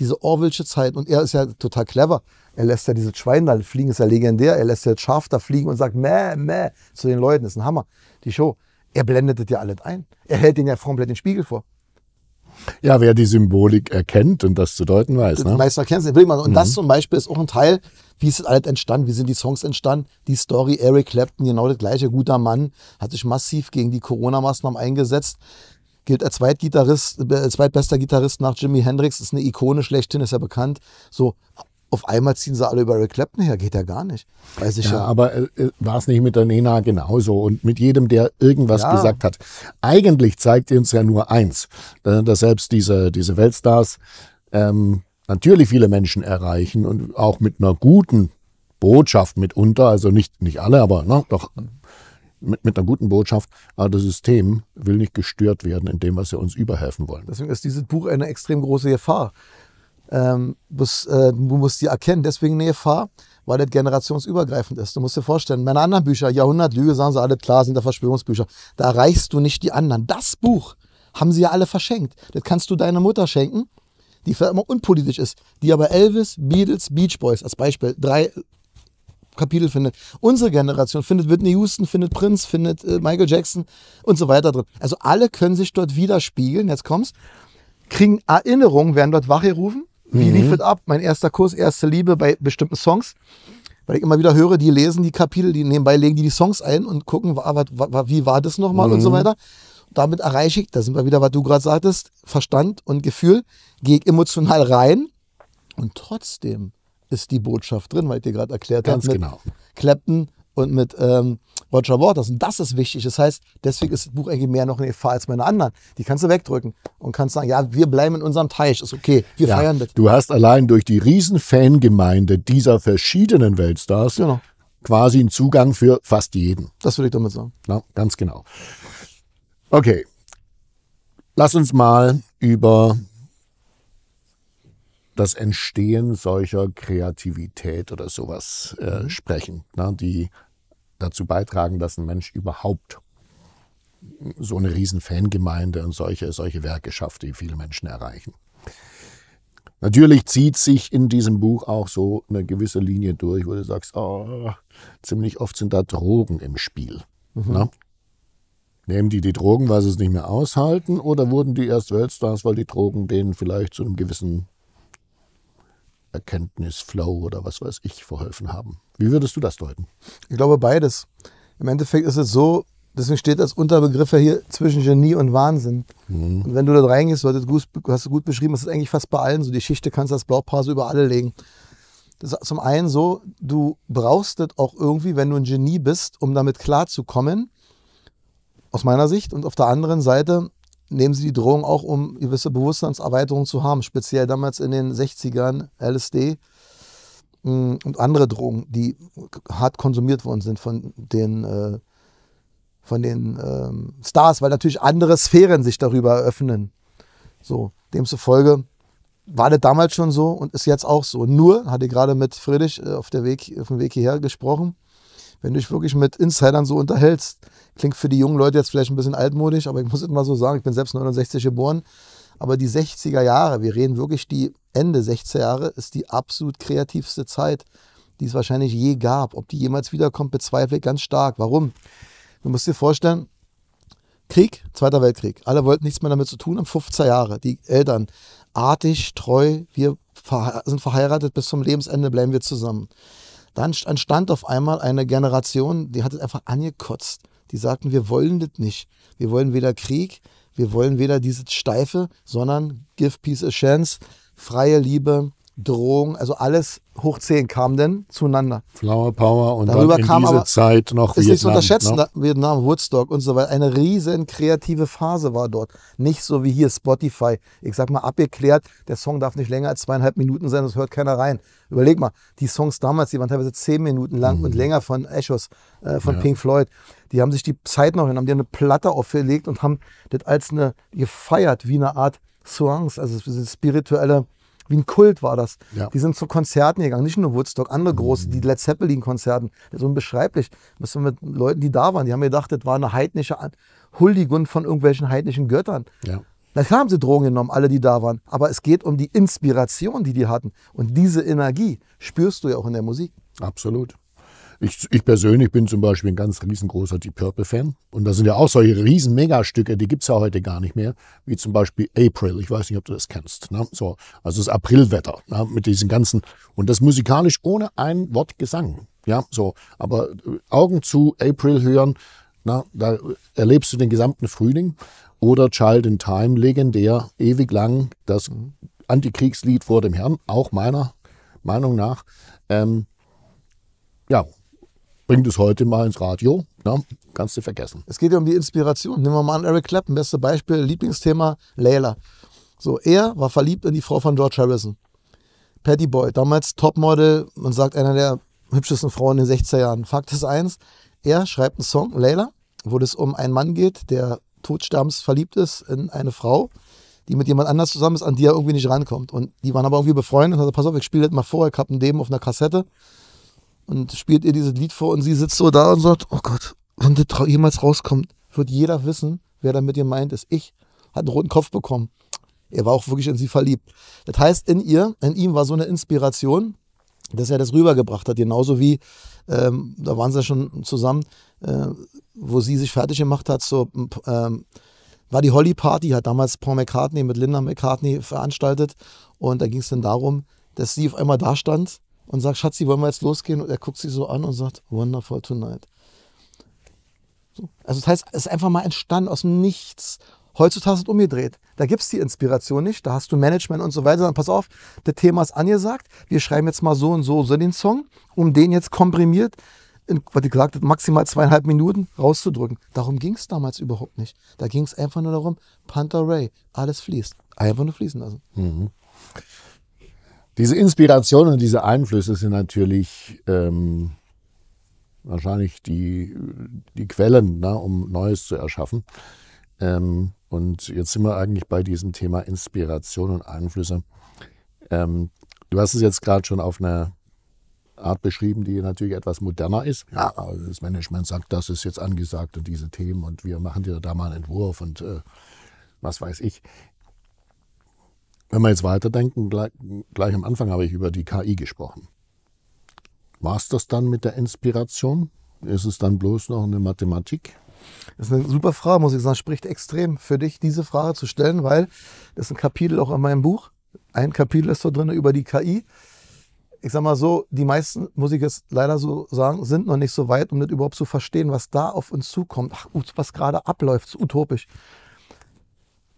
Diese Orwellsche Zeit. Und er ist ja total clever. Er lässt ja diese Schweine da fliegen, ist ja legendär. Er lässt ja das Schaf da fliegen und sagt, meh, meh, zu den Leuten. Das ist ein Hammer. Die Show. Er blendet das ja alles ein. Er hält den ja komplett den Spiegel vor. Ja, wer die Symbolik erkennt und das zu deuten weiß. Ne? Weiß erkennt es. Und mhm. das zum Beispiel ist auch ein Teil, wie ist das alles entstanden, wie sind die Songs entstanden. Die Story, Eric Clapton, genau der gleiche, guter Mann, hat sich massiv gegen die Corona-Maßnahmen eingesetzt. Gilt als Zweitgitarrist, äh, zweitbester Gitarrist nach Jimi Hendrix, ist eine Ikone schlechthin, ist ja bekannt. So, auf einmal ziehen sie alle über Eric Clapton her, geht ja gar nicht. Weiß ich ja. ja. Aber äh, war es nicht mit der Nena genauso und mit jedem, der irgendwas ja. gesagt hat. Eigentlich zeigt uns ja nur eins, äh, dass selbst diese, diese Weltstars ähm, natürlich viele Menschen erreichen und auch mit einer guten Botschaft mitunter, also nicht, nicht alle, aber ne, doch mit, mit einer guten Botschaft, aber das System will nicht gestört werden in dem, was sie uns überhelfen wollen. Deswegen ist dieses Buch eine extrem große Gefahr ähm, bist, äh, du musst die erkennen. Deswegen eine Gefahr, weil das generationsübergreifend ist. Du musst dir vorstellen, meine anderen Bücher, Jahrhundertlüge, sagen sie alle, klar, sind da Verschwörungsbücher. Da erreichst du nicht die anderen. Das Buch haben sie ja alle verschenkt. Das kannst du deiner Mutter schenken, die vielleicht immer unpolitisch ist, die aber Elvis, Beatles, Beach Boys als Beispiel drei Kapitel findet. Unsere Generation findet Whitney Houston, findet Prinz, findet äh, Michael Jackson und so weiter drin. Also alle können sich dort widerspiegeln. Jetzt kommst, kriegen Erinnerungen, werden dort wachgerufen wie mhm. lief es ab? Mein erster Kurs, erste Liebe bei bestimmten Songs. Weil ich immer wieder höre, die lesen die Kapitel, die nebenbei legen die die Songs ein und gucken, war, war, war, wie war das nochmal mhm. und so mhm. weiter. Damit erreiche ich, da sind wir wieder, was du gerade sagtest, Verstand und Gefühl, gehe ich emotional rein und trotzdem ist die Botschaft drin, weil ich dir gerade erklärt habe. Ganz hab, genau. Clapton, und mit ähm, Roger Waters. Und das ist wichtig. Das heißt, deswegen ist das Buch eigentlich mehr noch eine Gefahr als meine anderen. Die kannst du wegdrücken und kannst sagen, ja, wir bleiben in unserem Teich, ist okay, wir ja, feiern das. Du hast allein durch die riesen Fangemeinde dieser verschiedenen Weltstars genau. quasi einen Zugang für fast jeden. Das würde ich damit sagen. Ja, ganz genau. Okay, lass uns mal über das Entstehen solcher Kreativität oder sowas äh, mhm. sprechen. Na, die dazu beitragen, dass ein Mensch überhaupt so eine riesen Fangemeinde und solche, solche Werke schafft, die viele Menschen erreichen. Natürlich zieht sich in diesem Buch auch so eine gewisse Linie durch, wo du sagst, oh, ziemlich oft sind da Drogen im Spiel. Mhm. Ne? Nehmen die die Drogen, weil sie es nicht mehr aushalten, oder wurden die erst Weltstars, weil die Drogen denen vielleicht zu einem gewissen Erkenntnis, Flow oder was weiß ich verholfen haben. Wie würdest du das deuten? Ich glaube beides. Im Endeffekt ist es so, deswegen steht das Unterbegriff ja hier zwischen Genie und Wahnsinn. Mhm. Und wenn du da reingehst, du gut, hast du gut beschrieben, das ist eigentlich fast bei allen so. Die Schichte kannst du als Blaupause über alle legen. Das ist zum einen so, du brauchst das auch irgendwie, wenn du ein Genie bist, um damit klarzukommen, aus meiner Sicht. Und auf der anderen Seite nehmen sie die Drohung auch, um gewisse Bewusstseinserweiterungen zu haben. Speziell damals in den 60ern LSD mm, und andere Drogen, die hart konsumiert worden sind von den, äh, von den ähm, Stars, weil natürlich andere Sphären sich darüber eröffnen. So, demzufolge war das damals schon so und ist jetzt auch so. Nur, hatte ich gerade mit Friedrich äh, auf, der Weg, auf dem Weg hierher gesprochen, wenn du dich wirklich mit Insidern so unterhältst, Klingt für die jungen Leute jetzt vielleicht ein bisschen altmodisch, aber ich muss immer so sagen, ich bin selbst 69 geboren. Aber die 60er Jahre, wir reden wirklich die Ende 60er Jahre, ist die absolut kreativste Zeit, die es wahrscheinlich je gab. Ob die jemals wiederkommt, bezweifle ich ganz stark. Warum? Du musst dir vorstellen, Krieg, Zweiter Weltkrieg. Alle wollten nichts mehr damit zu tun, am 15 Jahre. Die Eltern, artig, treu, wir sind verheiratet bis zum Lebensende, bleiben wir zusammen. Dann entstand auf einmal eine Generation, die hat es einfach angekotzt. Die sagten, wir wollen das nicht. Wir wollen weder Krieg, wir wollen weder diese Steife, sondern give peace a chance, freie Liebe, Drohung, also alles hoch 10 kam denn zueinander. Flower Power und Darüber dann in diese Zeit noch ist Vietnam. Ist nicht zu unterschätzen, ne? Vietnam, Woodstock und so weiter. Eine riesen kreative Phase war dort. Nicht so wie hier Spotify. Ich sag mal, abgeklärt, der Song darf nicht länger als zweieinhalb Minuten sein, das hört keiner rein. Überleg mal, die Songs damals, die waren teilweise zehn Minuten lang mhm. und länger von Echoes, äh, von ja. Pink Floyd. Die haben sich die Zeit noch, hin, haben dir eine Platte aufgelegt und haben das als eine gefeiert, wie eine Art Songs, also spirituelle wie ein Kult war das. Ja. Die sind zu Konzerten gegangen, nicht nur Woodstock, andere große, die Led Zeppelin-Konzerten. das ist unbeschreiblich. Was mit Leuten, die da waren, die haben gedacht, das war eine heidnische Huldigung von irgendwelchen heidnischen Göttern. Ja. Na klar haben sie Drogen genommen, alle, die da waren. Aber es geht um die Inspiration, die die hatten. Und diese Energie spürst du ja auch in der Musik. Absolut. Ich, ich persönlich bin zum Beispiel ein ganz riesengroßer Deep Purple-Fan. Und da sind ja auch solche riesen Megastücke, die gibt es ja heute gar nicht mehr, wie zum Beispiel April. Ich weiß nicht, ob du das kennst. Ne? So, also das Aprilwetter ne? mit diesen ganzen. Und das musikalisch ohne ein Wort Gesang. Ja, so. Aber äh, Augen zu, April hören, na, ne? da äh, erlebst du den gesamten Frühling. Oder Child in Time, legendär, ewig lang, das Antikriegslied vor dem Herrn, auch meiner Meinung nach. Ähm, ja, bringt es heute mal ins Radio. Na, ne? kannst du vergessen. Es geht ja um die Inspiration. Nehmen wir mal an, Eric Clapton, beste Beispiel, Lieblingsthema, Layla. So, er war verliebt in die Frau von George Harrison. Patty Boy, damals Topmodel, man sagt einer der hübschesten Frauen in den 60er Jahren. Fakt ist eins, er schreibt einen Song, Layla, wo es um einen Mann geht, der totsterbens verliebt ist in eine Frau, die mit jemand anders zusammen ist, an die er irgendwie nicht rankommt. Und die waren aber irgendwie befreundet und hat gesagt, pass auf, ich spiele das mal vor, ich habe ein Deben auf einer Kassette und spielt ihr dieses Lied vor und sie sitzt so da und sagt, oh Gott, wenn das jemals rauskommt, wird jeder wissen, wer da mit ihr meint ist. Ich hat einen roten Kopf bekommen. Er war auch wirklich in sie verliebt. Das heißt, in ihr, in ihm war so eine Inspiration, dass er das rübergebracht hat. Genauso wie, ähm, da waren sie ja schon zusammen, äh, wo sie sich fertig gemacht hat zur ähm, war die Holly Party, hat damals Paul McCartney mit Linda McCartney veranstaltet. Und da ging es dann darum, dass sie auf einmal da stand und sage, Schatzi, wollen wir jetzt losgehen? Und er guckt sie so an und sagt, Wonderful Tonight. So. Also das heißt, es ist einfach mal entstanden aus dem Nichts. Heutzutage ist es umgedreht. Da gibt es die Inspiration nicht, da hast du Management und so weiter. Dann pass auf, das Thema ist angesagt. Wir schreiben jetzt mal so und so, so den Song, um den jetzt komprimiert, in, was ich gesagt habe, maximal zweieinhalb Minuten rauszudrücken. Darum ging es damals überhaupt nicht. Da ging es einfach nur darum, Panther Ray, alles fließt. Einfach nur fließen lassen. Mhm. Diese Inspiration und diese Einflüsse sind natürlich ähm, wahrscheinlich die, die Quellen, ne, um Neues zu erschaffen. Ähm, und jetzt sind wir eigentlich bei diesem Thema Inspiration und Einflüsse. Ähm, du hast es jetzt gerade schon auf eine Art beschrieben, die natürlich etwas moderner ist. Ja, das Management sagt, das ist jetzt angesagt und diese Themen und wir machen dir da mal einen Entwurf und äh, was weiß ich. Wenn wir jetzt weiterdenken, gleich, gleich am Anfang habe ich über die KI gesprochen. War es das dann mit der Inspiration? Ist es dann bloß noch eine Mathematik? Das ist eine super Frage, muss ich sagen. Spricht extrem für dich, diese Frage zu stellen, weil das ist ein Kapitel auch in meinem Buch. Ein Kapitel ist da drin über die KI. Ich sag mal so, die meisten, muss ich jetzt leider so sagen, sind noch nicht so weit, um das überhaupt zu verstehen, was da auf uns zukommt. Ach, was gerade abläuft, ist utopisch.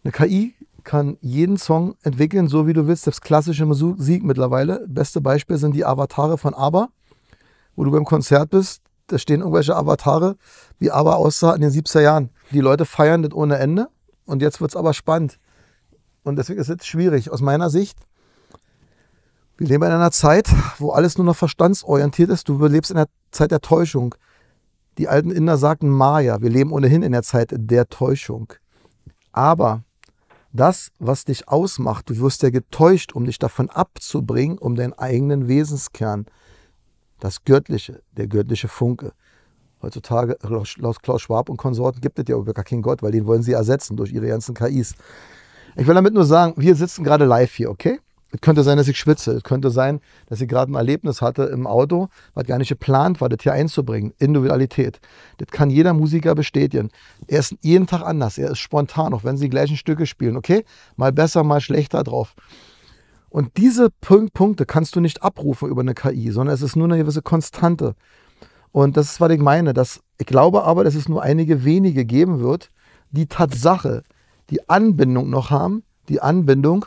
Eine KI kann jeden Song entwickeln, so wie du willst. Das klassische Musik mittlerweile. Beste Beispiel sind die Avatare von ABBA, wo du beim Konzert bist. Da stehen irgendwelche Avatare, wie ABBA aussah in den 70er Jahren. Die Leute feiern das ohne Ende. Und jetzt wird es aber spannend. Und deswegen ist es schwierig. Aus meiner Sicht, wir leben in einer Zeit, wo alles nur noch verstandsorientiert ist. Du lebst in der Zeit der Täuschung. Die alten Inder sagten Maya, wir leben ohnehin in der Zeit der Täuschung. Aber das, was dich ausmacht. Du wirst ja getäuscht, um dich davon abzubringen, um deinen eigenen Wesenskern, das Göttliche, der göttliche Funke. Heutzutage, laut Klaus Schwab und Konsorten, gibt es ja gar keinen Gott, weil den wollen sie ersetzen durch ihre ganzen KIs. Ich will damit nur sagen, wir sitzen gerade live hier, okay? Es könnte sein, dass ich schwitze. Es könnte sein, dass ich gerade ein Erlebnis hatte im Auto, was gar nicht geplant war, das hier einzubringen. Individualität. Das kann jeder Musiker bestätigen. Er ist jeden Tag anders. Er ist spontan, auch wenn sie die gleichen Stücke spielen. Okay, mal besser, mal schlechter drauf. Und diese Punkte kannst du nicht abrufen über eine KI, sondern es ist nur eine gewisse Konstante. Und das ist, was ich meine. Dass, ich glaube aber, dass es nur einige wenige geben wird, die Tatsache, die Anbindung noch haben, die Anbindung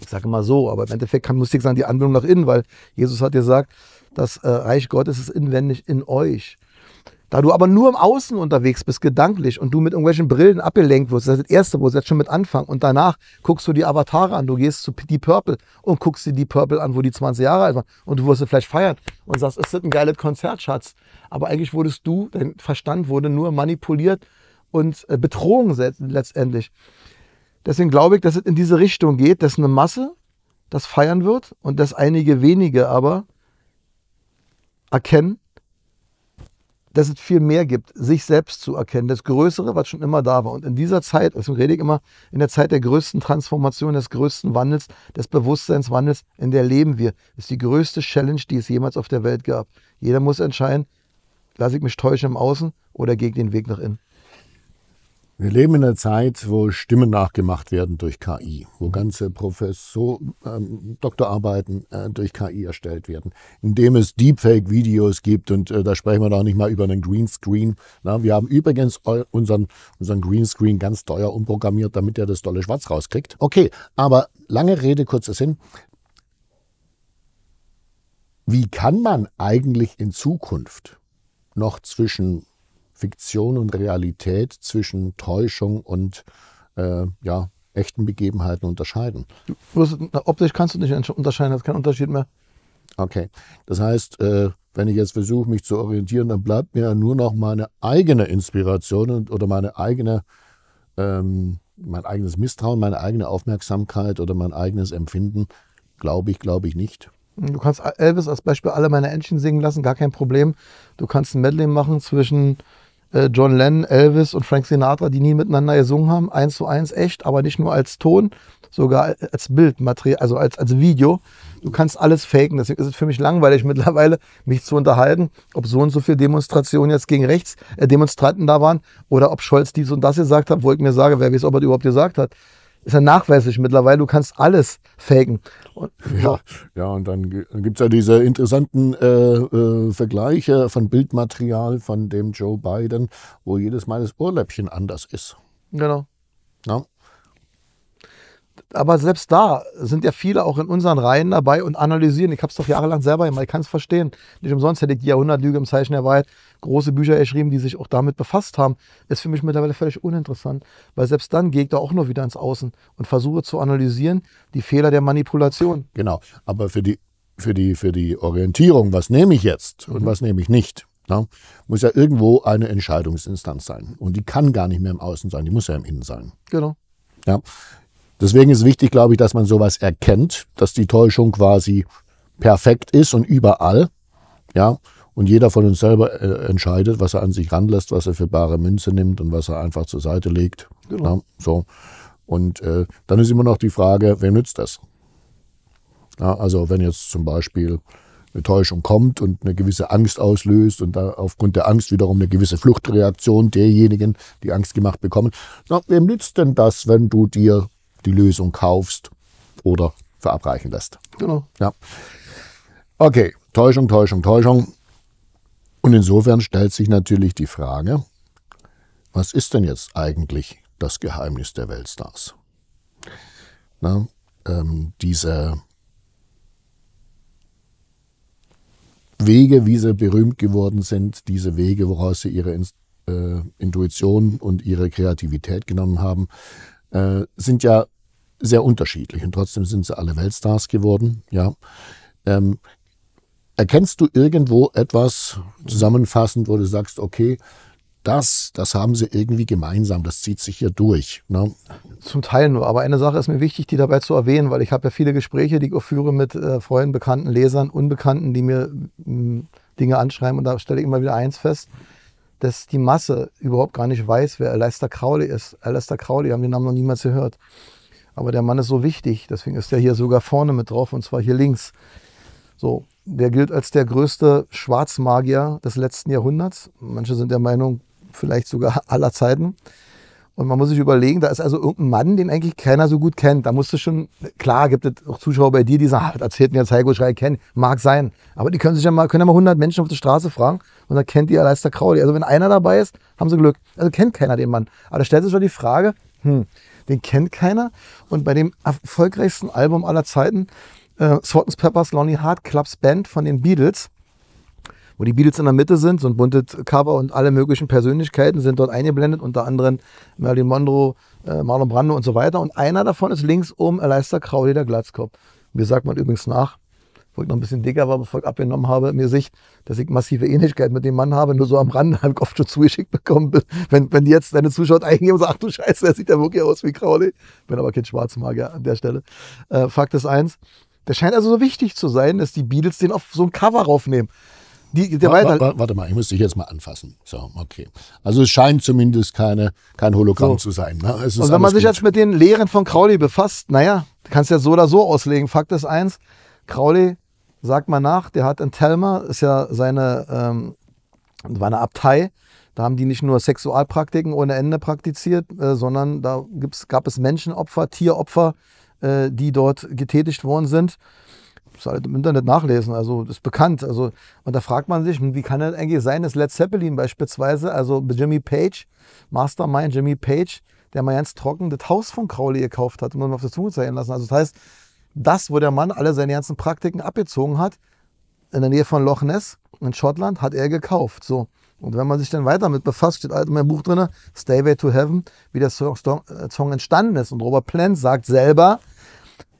ich sage immer so, aber im Endeffekt kann Musik sein, die Anbindung nach innen, weil Jesus hat gesagt, das äh, Reich Gottes ist inwendig in euch. Da du aber nur im Außen unterwegs bist, gedanklich, und du mit irgendwelchen Brillen abgelenkt wirst, das ist das Erste, wo du jetzt schon mit anfangen, und danach guckst du die Avatare an, du gehst zu die Purple und guckst dir die Purple an, wo die 20 Jahre alt waren, und du wirst sie vielleicht feiern und sagst, ist das ein geiles Konzert, Schatz. Aber eigentlich wurdest du, dein Verstand wurde nur manipuliert und äh, Bedrohung letztendlich. Deswegen glaube ich, dass es in diese Richtung geht, dass eine Masse das feiern wird und dass einige wenige aber erkennen, dass es viel mehr gibt, sich selbst zu erkennen, das Größere, was schon immer da war. Und in dieser Zeit, deswegen rede ich immer, in der Zeit der größten Transformation, des größten Wandels, des Bewusstseinswandels, in der leben wir, ist die größte Challenge, die es jemals auf der Welt gab. Jeder muss entscheiden, lasse ich mich täuschen im Außen oder gehe ich den Weg nach innen. Wir leben in einer Zeit, wo Stimmen nachgemacht werden durch KI, wo ganze Professor, ähm, Doktorarbeiten äh, durch KI erstellt werden, indem es Deepfake-Videos gibt und äh, da sprechen wir noch nicht mal über einen Greenscreen. Na, wir haben übrigens unseren, unseren Greenscreen ganz teuer umprogrammiert, damit er das dolle Schwarz rauskriegt. Okay, aber lange Rede, kurzer Sinn. Wie kann man eigentlich in Zukunft noch zwischen Fiktion und Realität, zwischen Täuschung und äh, ja, echten Begebenheiten unterscheiden. Optisch kannst du nicht unterscheiden, das ist kein Unterschied mehr. Okay, das heißt, äh, wenn ich jetzt versuche, mich zu orientieren, dann bleibt mir ja nur noch meine eigene Inspiration oder meine eigene, ähm, mein eigenes Misstrauen, meine eigene Aufmerksamkeit oder mein eigenes Empfinden. Glaube ich, glaube ich nicht. Du kannst Elvis als Beispiel alle meine Entchen singen lassen, gar kein Problem. Du kannst ein Medley machen zwischen äh, John Lennon, Elvis und Frank Sinatra, die nie miteinander gesungen haben, eins zu eins echt, aber nicht nur als Ton, sogar als Bildmaterial, also als, als Video. Du kannst alles faken. Deswegen ist es für mich langweilig mittlerweile, mich zu unterhalten, ob so und so viele Demonstrationen jetzt gegen rechts äh, Demonstranten da waren oder ob Scholz dies und das gesagt hat, wo ich mir sage, wer weiß, ob er das überhaupt gesagt hat ist ja nachweislich mittlerweile, du kannst alles faken. Und, ja. ja, und dann gibt es ja diese interessanten äh, äh, Vergleiche von Bildmaterial von dem Joe Biden, wo jedes Mal das Ohrläppchen anders ist. Genau. Ja. Aber selbst da sind ja viele auch in unseren Reihen dabei und analysieren. Ich habe es doch jahrelang selber gemacht, ich kann es verstehen. Nicht umsonst hätte ich die Jahrhundertlüge im Zeichen der Wahrheit große Bücher geschrieben, die sich auch damit befasst haben, ist für mich mittlerweile völlig uninteressant, weil selbst dann gehe ich da auch nur wieder ins Außen und versuche zu analysieren die Fehler der Manipulation. Genau, aber für die, für die, für die Orientierung, was nehme ich jetzt und mhm. was nehme ich nicht, na, ne, muss ja irgendwo eine Entscheidungsinstanz sein. Und die kann gar nicht mehr im Außen sein, die muss ja im Innen sein. Genau. Ja. Deswegen ist wichtig, glaube ich, dass man sowas erkennt, dass die Täuschung quasi perfekt ist und überall. Ja, und jeder von uns selber äh, entscheidet, was er an sich ranlässt, was er für bare Münze nimmt und was er einfach zur Seite legt. Genau. Ja, so. Und äh, dann ist immer noch die Frage, wer nützt das? Ja, also wenn jetzt zum Beispiel eine Täuschung kommt und eine gewisse Angst auslöst und da aufgrund der Angst wiederum eine gewisse Fluchtreaktion derjenigen, die Angst gemacht bekommen. Na, wem nützt denn das, wenn du dir die Lösung kaufst oder verabreichen lässt? Genau. Ja. Okay, Täuschung, Täuschung, Täuschung. Und insofern stellt sich natürlich die Frage, was ist denn jetzt eigentlich das Geheimnis der Weltstars? Na, ähm, diese Wege, wie sie berühmt geworden sind, diese Wege, woraus sie ihre Inst äh, Intuition und ihre Kreativität genommen haben, äh, sind ja sehr unterschiedlich und trotzdem sind sie alle Weltstars geworden. Ja. Ähm, Erkennst du irgendwo etwas zusammenfassend, wo du sagst, okay, das, das haben sie irgendwie gemeinsam, das zieht sich hier durch. Ne? Zum Teil nur, aber eine Sache ist mir wichtig, die dabei zu erwähnen, weil ich habe ja viele Gespräche, die ich auch führe mit äh, Freunden, Bekannten, Lesern, Unbekannten, die mir mh, hm, Dinge anschreiben und da stelle ich immer wieder eins fest, dass die Masse überhaupt gar nicht weiß, wer Alistair Crowley ist. Alistair Crowley haben den Namen noch niemals gehört. Aber der Mann ist so wichtig, deswegen ist er hier sogar vorne mit drauf und zwar hier links. So, der gilt als der größte Schwarzmagier des letzten Jahrhunderts. Manche sind der Meinung, vielleicht sogar aller Zeiten. Und man muss sich überlegen, da ist also irgendein Mann, den eigentlich keiner so gut kennt. Da musst du schon, klar, gibt es auch Zuschauer bei dir, die sagen, ah, das erzählt mir jetzt Heiko Schrei kennen. Mag sein. Aber die können sich ja mal, können ja mal 100 Menschen auf der Straße fragen und dann kennt die Alistair Crowley. Also wenn einer dabei ist, haben sie Glück. Also kennt keiner den Mann. Aber da stellt sich schon die Frage, hm, den kennt keiner. Und bei dem erfolgreichsten Album aller Zeiten äh, Salt Peppers Lonely Heart Clubs Band von den Beatles, wo die Beatles in der Mitte sind, so ein buntes Cover und alle möglichen Persönlichkeiten sind dort eingeblendet, unter anderem Merlin Monroe, äh, Marlon Brando und so weiter. Und einer davon ist links oben Aleister Crowley, der Glatzkopf. Mir sagt man übrigens nach, wo ich noch ein bisschen dicker war, bevor ich abgenommen habe, mir Sicht, dass ich massive Ähnlichkeit mit dem Mann habe, nur so am Rande habe ich oft schon zugeschickt bekommen. Wenn, wenn jetzt deine Zuschauer eingeben und sagen, ach du Scheiße, der sieht ja wirklich aus wie Crowley. Bin aber kein Schwarzmagier an der Stelle. Äh, Fakt ist eins, das scheint also so wichtig zu sein, dass die Beatles den auf so ein Cover raufnehmen. Die, der warte, warte, halt- warte mal, ich muss dich jetzt mal anfassen. So, okay. Also es scheint zumindest keine, kein Hologramm so. zu sein. Ne? Und wenn man sich gut. jetzt mit den Lehren von Crowley befasst, naja, du kannst ja so oder so auslegen. Fakt ist eins, Crowley, sagt mal nach, der hat in Thelma, ist ja seine, ähm, war eine Abtei, da haben die nicht nur Sexualpraktiken ohne Ende praktiziert, äh, sondern da gab es Menschenopfer, Tieropfer, äh, die dort getätigt worden sind. Das halt im Internet nachlesen, also ist bekannt. Also, und da fragt man sich, hm, wie kann das eigentlich sein, dass Led Zeppelin beispielsweise, also Jimmy Page, Mastermind Jimmy Page, der mal ganz trocken das Haus von Crowley gekauft hat und dann auf der Zunge zergehen lassen. Also das heißt, das, wo der Mann alle seine ganzen Praktiken abgezogen hat, in der Nähe von Loch Ness in Schottland, hat er gekauft. So. Und wenn man sich dann weiter mit befasst, steht alt in meinem Buch drin, Stay Way to Heaven, wie der äh, Song entstanden ist. Und Robert Plant sagt selber,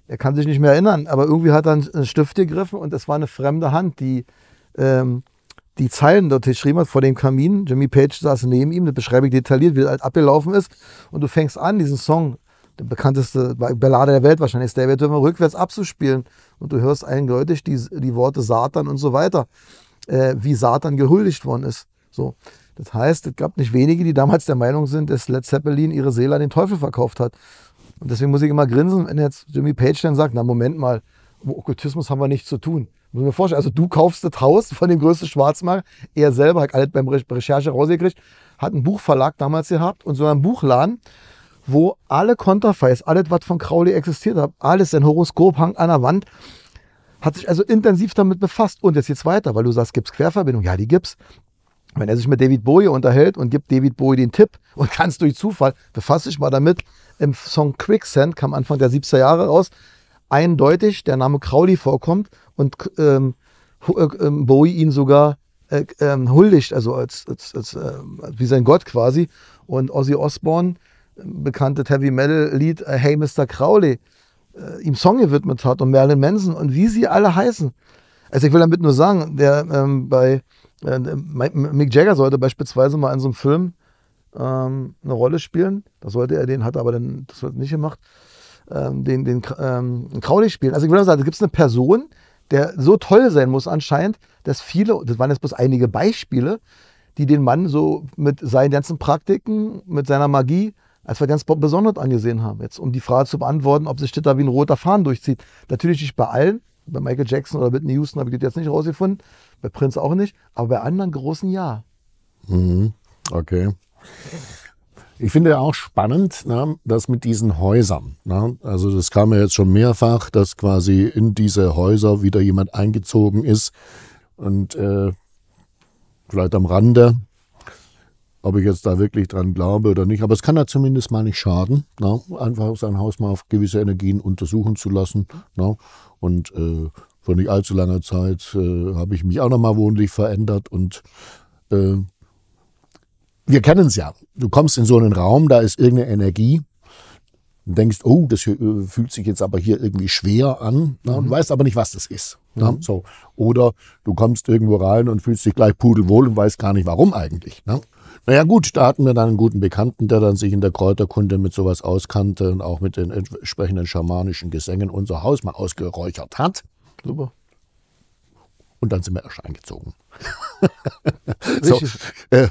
er kann sich nicht mehr erinnern, aber irgendwie hat er einen Stift gegriffen und es war eine fremde Hand, die ähm, die Zeilen dort geschrieben hat vor dem Kamin. Jimmy Page saß neben ihm, das beschreibe ich detailliert, wie das abgelaufen ist. Und du fängst an, diesen Song, der bekannteste Ballade der Welt wahrscheinlich, ist David Turner, rückwärts abzuspielen. Und du hörst eindeutig die, die Worte Satan und so weiter, äh, wie Satan gehuldigt worden ist. So. Das heißt, es gab nicht wenige, die damals der Meinung sind, dass Led Zeppelin ihre Seele an den Teufel verkauft hat. Und deswegen muss ich immer grinsen, wenn jetzt Jimmy Page dann sagt, na Moment mal, mit Okkultismus haben wir nichts zu tun. Muss ich mir vorstellen. Also du kaufst das Haus von dem größten Schwarzmarkt. Er selber hat alles beim Recherche rausgekriegt, hat einen Buchverlag damals gehabt und so einen Buchladen, wo alle Konterfeis, alles, was von Crowley existiert hat, alles, sein Horoskop hang an der Wand, hat sich also intensiv damit befasst. Und jetzt geht's weiter, weil du sagst, gibt's Querverbindung? Ja, die gibt's wenn er sich mit David Bowie unterhält und gibt David Bowie den Tipp und ganz durch Zufall, befasse ich mal damit, im Song Quicksand kam Anfang der 70er Jahre raus, eindeutig der Name Crowley vorkommt und ähm, äh, ähm, Bowie ihn sogar äh, ähm, huldigt, also als, als, als äh, wie sein Gott quasi. Und Ozzy Osbourne, ähm, bekanntes Heavy Metal-Lied äh, Hey Mr. Crowley, äh, ihm Song gewidmet hat und Merlin Manson und wie sie alle heißen. Also ich will damit nur sagen, der ähm, bei äh, Mick Jagger sollte beispielsweise mal in so einem Film ähm, eine Rolle spielen. Das sollte er, den hat aber dann, das wird nicht gemacht, ähm, den, den ähm, Crowley spielen. Also ich würde sagen, da gibt es eine Person, der so toll sein muss anscheinend, dass viele, das waren jetzt bloß einige Beispiele, die den Mann so mit seinen ganzen Praktiken, mit seiner Magie als wir ganz besonders angesehen haben jetzt, um die Frage zu beantworten, ob sich das da wie ein roter Faden durchzieht. Natürlich nicht bei allen, bei Michael Jackson oder Whitney Houston habe ich das jetzt nicht rausgefunden, bei Prinz auch nicht, aber bei anderen großen ja. Mhm. Okay. Ich finde ja auch spannend, na, ne, dass mit diesen Häusern, na, ne. also das kam ja jetzt schon mehrfach, dass quasi in diese Häuser wieder jemand eingezogen ist und äh, vielleicht am Rande, ob ich jetzt da wirklich dran glaube oder nicht, aber es kann ja zumindest mal nicht schaden, na, ne, einfach sein Haus mal auf gewisse Energien untersuchen zu lassen und äh, vor nicht allzu langer Zeit äh, habe ich mich auch nochmal wohnlich verändert und äh, wir kennen es ja. Du kommst in so einen Raum, da ist irgendeine Energie und denkst, oh, das äh, fühlt sich jetzt aber hier irgendwie schwer an na, mhm. und weißt aber nicht, was das ist. Na, mhm. so. Oder du kommst irgendwo rein und fühlst dich gleich pudelwohl und weißt gar nicht, warum eigentlich. Na? Naja gut, da hatten wir dann einen guten Bekannten, der dann sich in der Kräuterkunde mit sowas auskannte und auch mit den entsprechenden schamanischen Gesängen unser Haus mal ausgeräuchert hat. Super. Und dann sind wir erst eingezogen. so, äh,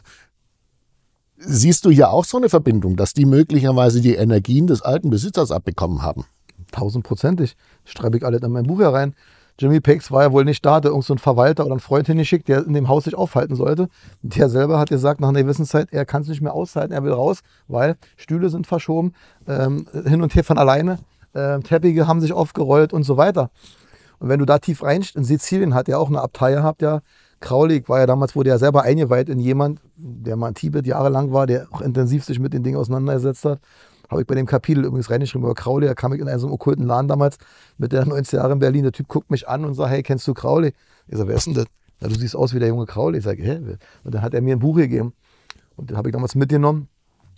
siehst du hier auch so eine Verbindung, dass die möglicherweise die Energien des alten Besitzers abbekommen haben? Tausendprozentig. Schreibe ich alles in mein Buch herein. Jimmy Pakes war ja wohl nicht da, der irgendein so Verwalter oder ein Freund hingeschickt, der in dem Haus sich aufhalten sollte. Der selber hat gesagt, nach einer gewissen Zeit, er kann es nicht mehr aushalten, er will raus, weil Stühle sind verschoben, ähm, hin und her von alleine, äh, Teppiche haben sich aufgerollt und so weiter. Und wenn du da tief reinst, in Sizilien hat er auch eine Abtei gehabt, ja. Kraulig war ja damals, wurde ja selber eingeweiht in jemand, der mal in Tibet jahrelang war, der auch intensiv sich mit den Dingen auseinandergesetzt hat. Habe ich bei dem Kapitel übrigens reingeschrieben über Crowley. Da kam ich in einem so einem okkulten Laden damals mit der 90 Jahre in Berlin. Der Typ guckt mich an und sagt, hey, kennst du Crowley? Ich sage, wer ist denn das? Na, du siehst aus wie der junge Crowley. Ich sage, hä? Und dann hat er mir ein Buch gegeben. Und das habe ich damals mitgenommen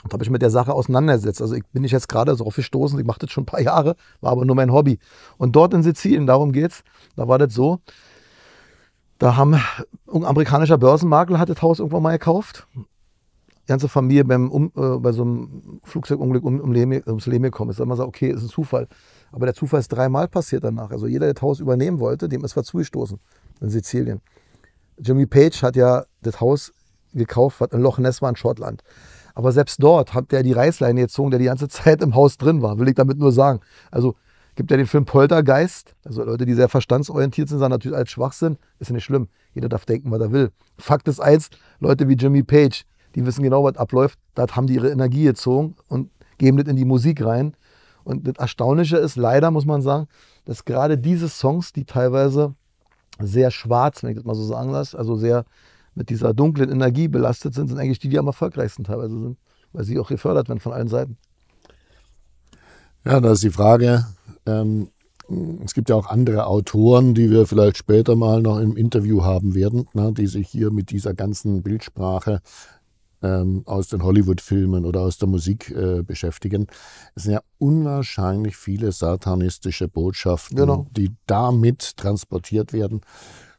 und habe mich mit der Sache auseinandergesetzt. Also ich bin ich jetzt gerade darauf gestoßen, ich mache das schon ein paar Jahre, war aber nur mein Hobby. Und dort in Sizilien, darum geht's, da war das so, da haben ein amerikanischer Börsenmakler hat das Haus irgendwann mal gekauft. Die ganze Familie beim um, äh, bei so einem Flugzeugunglück um, um Leben, ums Leben gekommen ist. Dann man sagt, okay, ist ein Zufall. Aber der Zufall ist dreimal passiert danach. Also jeder, der das Haus übernehmen wollte, dem ist was zugestoßen in Sizilien. Jimmy Page hat ja das Haus gekauft, was in Loch Ness war in Schottland. Aber selbst dort hat der die Reißleine gezogen, der die ganze Zeit im Haus drin war, will ich damit nur sagen. Also gibt ja den Film Poltergeist. Also Leute, die sehr verstandsorientiert sind, sagen natürlich als Schwachsinn. Ist ja nicht schlimm. Jeder darf denken, was er will. Fakt ist eins, Leute wie Jimmy Page, die wissen genau, was abläuft. Dort haben die ihre Energie gezogen und geben das in die Musik rein. Und das Erstaunliche ist leider, muss man sagen, dass gerade diese Songs, die teilweise sehr schwarz, wenn ich das mal so sagen lasse, also sehr mit dieser dunklen Energie belastet sind, sind eigentlich die, die am erfolgreichsten teilweise sind, weil sie auch gefördert werden von allen Seiten. Ja, da ist die Frage, ähm, es gibt ja auch andere Autoren, die wir vielleicht später mal noch im Interview haben werden, ne, die sich hier mit dieser ganzen Bildsprache ähm, aus den Hollywood-Filmen oder aus der Musik äh, beschäftigen. Es sind ja unwahrscheinlich viele satanistische Botschaften, genau. die damit transportiert werden.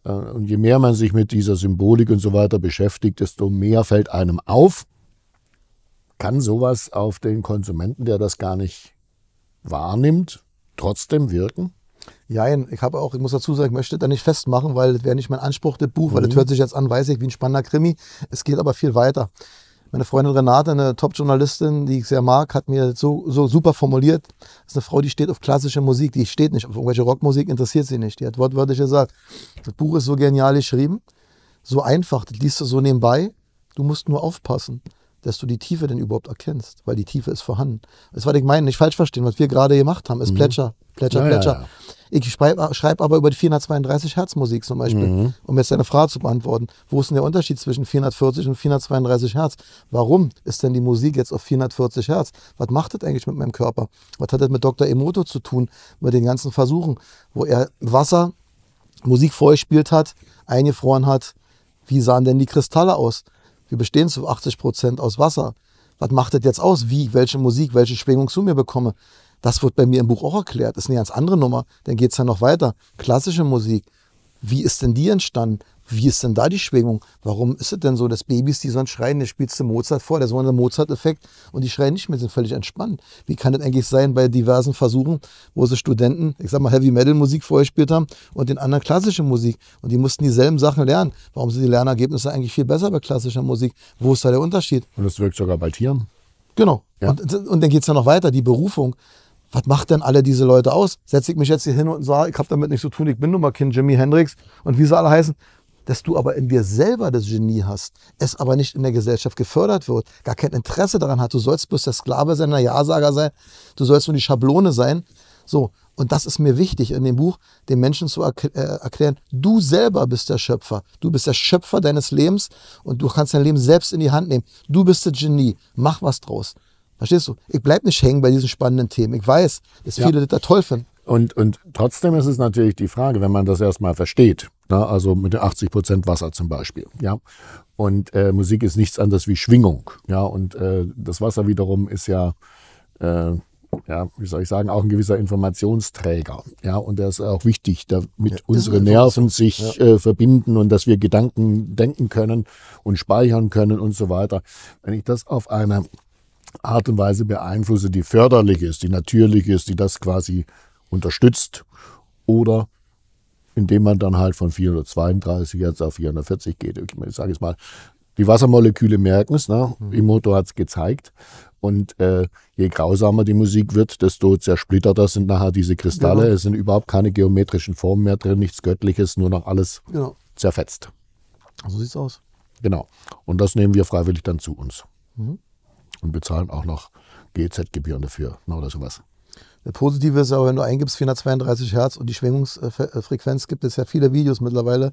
Äh, und je mehr man sich mit dieser Symbolik und so weiter beschäftigt, desto mehr fällt einem auf, kann sowas auf den Konsumenten, der das gar nicht wahrnimmt, trotzdem wirken? Ja, ich habe auch, ich muss dazu sagen, ich möchte da nicht festmachen, weil das wäre nicht mein Anspruch, das Buch, mhm. weil das mhm. hört sich jetzt an, weiß ich, wie ein spannender Krimi. Es geht aber viel weiter. Meine Freundin Renate, eine Top-Journalistin, die ich sehr mag, hat mir so, so super formuliert. Das ist eine Frau, die steht auf klassische Musik, die steht nicht auf irgendwelche Rockmusik, interessiert sie nicht. Die hat wortwörtlich gesagt, das Buch ist so genial geschrieben, so einfach, das liest du so nebenbei, du musst nur aufpassen dass du die Tiefe denn überhaupt erkennst, weil die Tiefe ist vorhanden. Das war ich meine, nicht falsch verstehen, was wir gerade gemacht haben, ist mhm. Plätscher, Plätscher, ja, Plätscher. Ja, ja. Ich schreibe schreib aber über die 432 Hertz Musik zum Beispiel, mhm. um jetzt deine Frage zu beantworten. Wo ist denn der Unterschied zwischen 440 und 432 Hertz? Warum ist denn die Musik jetzt auf 440 Hertz? Was macht das eigentlich mit meinem Körper? Was hat das mit Dr. Emoto zu tun, mit den ganzen Versuchen, wo er Wasser Musik vorgespielt hat, eingefroren hat? Wie sahen denn die Kristalle aus? Wir bestehen zu 80 Prozent aus Wasser. Was macht das jetzt aus? Wie, welche Musik, welche Schwingung zu mir bekomme? Das wird bei mir im Buch auch erklärt. Das ist eine ganz andere Nummer. Dann geht es ja noch weiter. Klassische Musik. Wie ist denn die entstanden? Wie ist denn da die Schwingung? Warum ist es denn so, dass Babys, die sonst schreien, der spielst du Mozart vor, der so einen Mozart-Effekt und die schreien nicht mehr, sind völlig entspannt. Wie kann das eigentlich sein bei diversen Versuchen, wo sie Studenten, ich sag mal, Heavy-Metal-Musik vorgespielt haben und den anderen klassische Musik und die mussten dieselben Sachen lernen. Warum sind die Lernergebnisse eigentlich viel besser bei klassischer Musik? Wo ist da der Unterschied? Und das wirkt sogar bei Tieren. Genau. Ja. Und, und dann geht's ja noch weiter, die Berufung was macht denn alle diese Leute aus? Setze ich mich jetzt hier hin und sage, ich habe damit nichts zu tun, ich bin nun mal Kind Jimi Hendrix und wie sie alle heißen, dass du aber in dir selber das Genie hast, es aber nicht in der Gesellschaft gefördert wird, gar kein Interesse daran hat. Du sollst bloß der Sklave sein, der Ja-Sager sein, du sollst nur die Schablone sein. So, und das ist mir wichtig in dem Buch, den Menschen zu erk äh, erklären, du selber bist der Schöpfer. Du bist der Schöpfer deines Lebens und du kannst dein Leben selbst in die Hand nehmen. Du bist der Genie. Mach was draus. Verstehst du? Ich bleib nicht hängen bei diesen spannenden Themen. Ich weiß, dass viele ja. das da toll finden. Und, und trotzdem ist es natürlich die Frage, wenn man das erstmal versteht, na, also mit 80 Prozent Wasser zum Beispiel. Ja? Und äh, Musik ist nichts anderes wie Schwingung. Ja? Und äh, das Wasser wiederum ist ja, äh, ja, wie soll ich sagen, auch ein gewisser Informationsträger. Ja? Und der ist auch wichtig, damit ja, unsere Nerven sich ja. Äh, verbinden und dass wir Gedanken denken können und speichern können und so weiter. Wenn ich das auf eine Art und Weise beeinflusse, die förderlich ist, die natürlich ist, die das quasi unterstützt oder indem man dann halt von 432 jetzt auf 440 geht. Ich, ich sage es mal, die Wassermoleküle merken es, ne? Mhm. Imoto hat es gezeigt. Und äh, je grausamer die Musik wird, desto zersplitterter sind nachher diese Kristalle. Genau. Es sind überhaupt keine geometrischen Formen mehr drin, nichts Göttliches, nur noch alles genau. zerfetzt. So sieht es aus. Genau. Und das nehmen wir freiwillig dann zu uns. Mhm. Und bezahlen auch noch GEZ-Gebühren dafür ne, oder sowas. Positive ist aber, wenn du eingibst 432 Hertz und die Schwingungsfrequenz, äh, gibt es ja viele Videos mittlerweile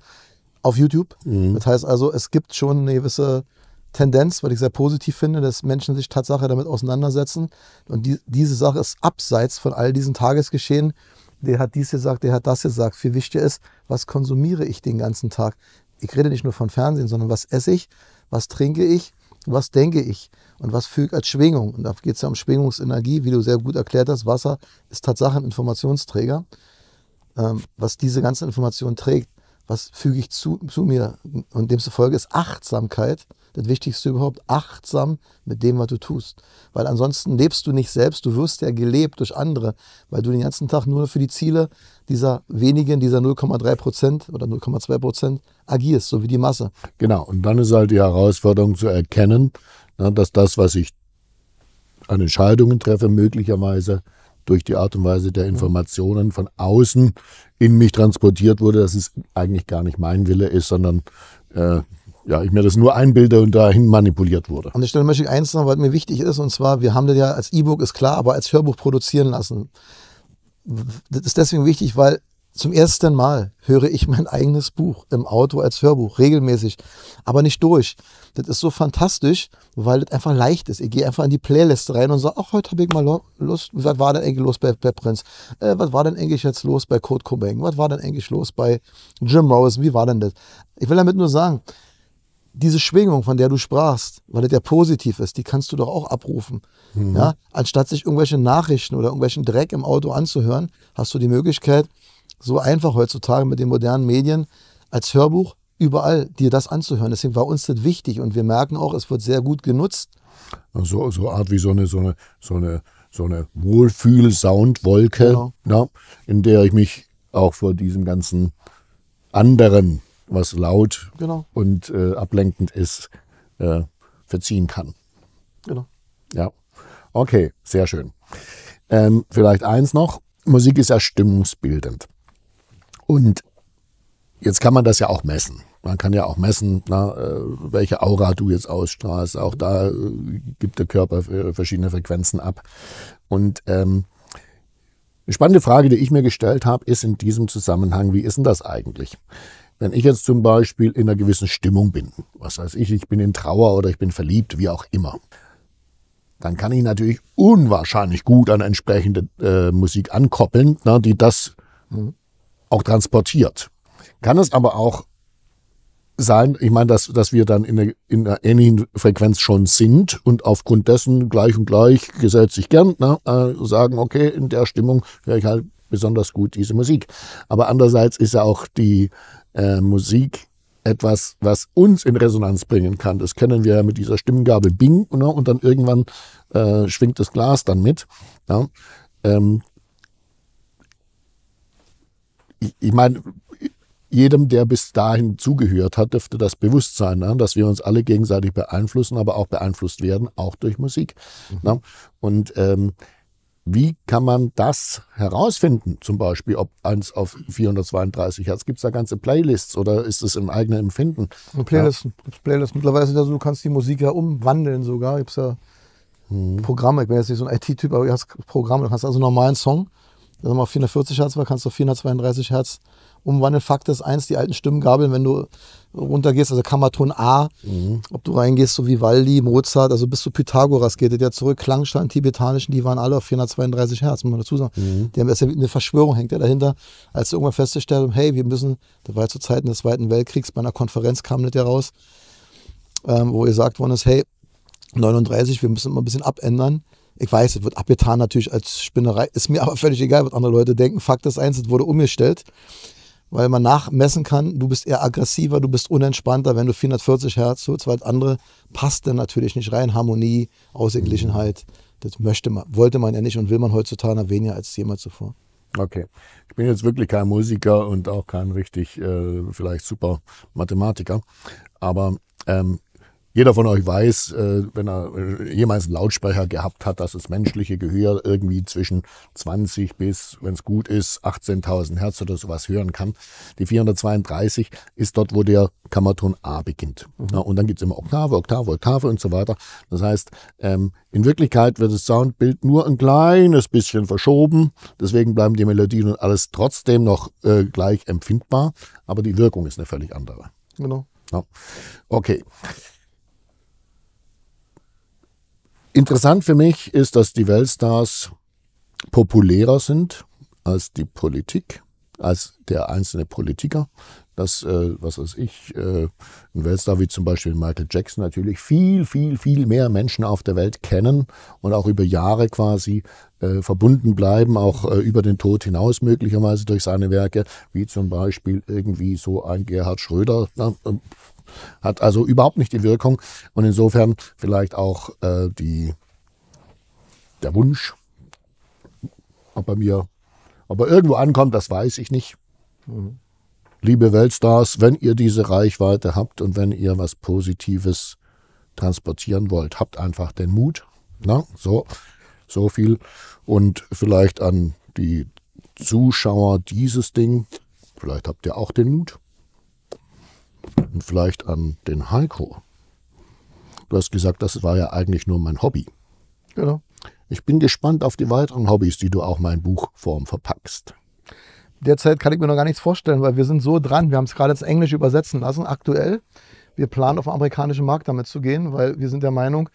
auf YouTube. Mhm. Das heißt also, es gibt schon eine gewisse Tendenz, weil ich sehr positiv finde, dass Menschen sich Tatsache damit auseinandersetzen. Und die, diese Sache ist abseits von all diesen Tagesgeschehen. Der hat dies gesagt, der hat das gesagt. Viel wichtiger ist, was konsumiere ich den ganzen Tag? Ich rede nicht nur von Fernsehen, sondern was esse ich, was trinke ich, was denke ich und was füge als Schwingung. Und da geht es ja um Schwingungsenergie, wie du sehr gut erklärt hast. Wasser ist Tatsache ein Informationsträger, ähm, was diese ganze Information trägt. Was füge ich zu, zu mir? Und demzufolge ist Achtsamkeit das Wichtigste überhaupt, achtsam mit dem, was du tust. Weil ansonsten lebst du nicht selbst, du wirst ja gelebt durch andere, weil du den ganzen Tag nur für die Ziele dieser wenigen, dieser 0,3 Prozent oder 0,2 Prozent agierst, so wie die Masse. Genau, und dann ist halt die Herausforderung zu erkennen, ne, dass das, was ich an Entscheidungen treffe, möglicherweise durch die Art und Weise der Informationen von außen in mich transportiert wurde, dass es eigentlich gar nicht mein Wille ist, sondern äh, ja, ich mir das nur einbilde und dahin manipuliert wurde. An der Stelle möchte ich eins sagen, was mir wichtig ist, und zwar, wir haben das ja als E-Book, ist klar, aber als Hörbuch produzieren lassen. Das ist deswegen wichtig, weil zum ersten Mal höre ich mein eigenes Buch im Auto als Hörbuch, regelmäßig, aber nicht durch. Das ist so fantastisch, weil das einfach leicht ist. Ich gehe einfach in die Playlist rein und sage, ach, heute habe ich mal Lust, was war denn eigentlich los bei, bei Prince? Äh, was war denn eigentlich jetzt los bei Kurt Cobain? Was war denn eigentlich los bei Jim Rose? Wie war denn das? Ich will damit nur sagen, diese Schwingung, von der du sprachst, weil das ja positiv ist, die kannst du doch auch abrufen. Mhm. Ja? Anstatt sich irgendwelche Nachrichten oder irgendwelchen Dreck im Auto anzuhören, hast du die Möglichkeit, so einfach heutzutage mit den modernen Medien als Hörbuch überall dir das anzuhören. Deswegen war uns das wichtig und wir merken auch, es wird sehr gut genutzt. So, so Art wie so eine, so eine, so eine, so eine Wohlfühl-Soundwolke, genau. Ja, in der ich mich auch vor diesem ganzen anderen was laut genau. und äh, ablenkend ist, äh, verziehen kann. Genau. Ja. Okay, sehr schön. Ähm, vielleicht eins noch. Musik ist ja stimmungsbildend. Und jetzt kann man das ja auch messen. Man kann ja auch messen, na, äh, welche Aura du jetzt ausstrahlst. Auch da äh, gibt der Körper äh, verschiedene Frequenzen ab. Und ähm, eine spannende Frage, die ich mir gestellt habe, ist in diesem Zusammenhang, wie ist denn das eigentlich? Wenn ich jetzt zum Beispiel in einer gewissen Stimmung bin, was weiß ich, ich bin in Trauer oder ich bin verliebt, wie auch immer, dann kann ich natürlich unwahrscheinlich gut an entsprechende äh, Musik ankoppeln, na, die das auch transportiert. Kann es aber auch sein, ich meine, dass, dass wir dann in, eine, in einer ähnlichen Frequenz schon sind und aufgrund dessen gleich und gleich gesetzt sich gern ne, äh, sagen, okay, in der Stimmung höre ich halt besonders gut diese Musik. Aber andererseits ist ja auch die äh, Musik etwas, was uns in Resonanz bringen kann. Das kennen wir ja mit dieser Stimmgabel Bing ne? und dann irgendwann äh, schwingt das Glas dann mit. Ja? Ähm, ich, ich meine, jedem, der bis dahin zugehört hat, dürfte das bewusst sein, ne? dass wir uns alle gegenseitig beeinflussen, aber auch beeinflusst werden, auch durch Musik. Mhm. Ne? Und ähm, wie kann man das herausfinden? Zum Beispiel, ob eins auf 432 Hertz. Gibt es da ganze Playlists oder ist es im eigenen Empfinden? Also Playlisten. Ja. Playlisten. Mittlerweile sind ja so, du die Musik ja umwandeln sogar. Gibt es ja hm. Programme. Ich bin jetzt nicht so ein IT-Typ, aber du hast Programme. Du kannst also normalen Song, wenn du mal 440 Hertz war, kannst du 432 Hertz umwandeln. Fakt ist eins, die alten Stimmgabeln, wenn du runtergehst, also Kammerton A, mhm. ob du reingehst, so wie Vivaldi, Mozart, also bis zu Pythagoras geht es ja zurück, Klangstein, Tibetanischen, die waren alle auf 432 Hertz, muss man dazu sagen. Mhm. Die haben erst eine Verschwörung hängt ja dahinter, als sie irgendwann festgestellt haben, hey, wir müssen, da war ja zu Zeiten des Zweiten Weltkriegs, bei einer Konferenz kam das ja raus, ähm, wo gesagt worden ist, hey, 39, wir müssen mal ein bisschen abändern. Ich weiß, es wird abgetan natürlich als Spinnerei, ist mir aber völlig egal, was andere Leute denken. Fakt ist eins, es wurde umgestellt weil man nachmessen kann, du bist eher aggressiver, du bist unentspannter, wenn du 440 Hertz holst, weil andere passt dann natürlich nicht rein. Harmonie, Ausgeglichenheit, das möchte man, wollte man ja nicht und will man heutzutage weniger als jemals zuvor. Okay. Ich bin jetzt wirklich kein Musiker und auch kein richtig, äh, vielleicht super Mathematiker. Aber ähm, jeder von euch weiß, äh, wenn er äh, jemals einen Lautsprecher gehabt hat, dass das menschliche Gehör irgendwie zwischen 20 bis, wenn es gut ist, 18.000 Hertz oder sowas hören kann. Die 432 ist dort, wo der Kammerton A beginnt. Mhm. und dann gibt es immer Oktave, Oktave, Oktave und so weiter. Das heißt, ähm, in Wirklichkeit wird das Soundbild nur ein kleines bisschen verschoben. Deswegen bleiben die Melodien und alles trotzdem noch äh, gleich empfindbar. Aber die Wirkung ist eine völlig andere. Genau. Okay. Interessant für mich ist, dass die Weltstars populärer sind als die Politik, als der einzelne Politiker. Dass, äh, was weiß ich, äh, ein Weltstar wie zum Beispiel Michael Jackson natürlich viel, viel, viel mehr Menschen auf der Welt kennen und auch über Jahre quasi äh, verbunden bleiben, auch äh, über den Tod hinaus möglicherweise durch seine Werke, wie zum Beispiel irgendwie so ein Gerhard Schröder. Na, ähm, hat also überhaupt nicht die Wirkung. Und insofern vielleicht auch äh, die, der Wunsch, ob er mir, ob er irgendwo ankommt, das weiß ich nicht. Mhm. Liebe Weltstars, wenn ihr diese Reichweite habt und wenn ihr was Positives transportieren wollt, habt einfach den Mut. Na, ne? so, so viel. Und vielleicht an die Zuschauer dieses Ding. Vielleicht habt ihr auch den Mut und vielleicht an den Heiko. Du hast gesagt, das war ja eigentlich nur mein Hobby. Genau. Ich bin gespannt auf die weiteren Hobbys, die du auch mal in Buchform verpackst. Derzeit kann ich mir noch gar nichts vorstellen, weil wir sind so dran. Wir haben es gerade ins Englische übersetzen lassen, aktuell. Wir planen, auf den amerikanischen Markt damit zu gehen, weil wir sind der Meinung,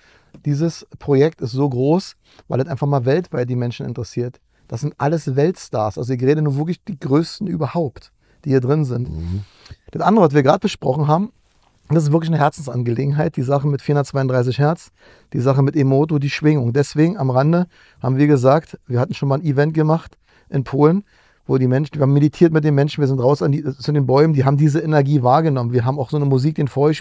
dieses Projekt ist so groß, weil es einfach mal weltweit die Menschen interessiert. Das sind alles Weltstars. Also ich rede nur wirklich die größten überhaupt die hier drin sind. Mhm. Das andere, was wir gerade besprochen haben, das ist wirklich eine Herzensangelegenheit, die Sache mit 432 Hertz, die Sache mit Emoto, die Schwingung. Deswegen am Rande haben wir gesagt, wir hatten schon mal ein Event gemacht in Polen, wo die Menschen, wir haben meditiert mit den Menschen, wir sind raus die, äh, zu den Bäumen, die haben diese Energie wahrgenommen. Wir haben auch so eine Musik, den vorher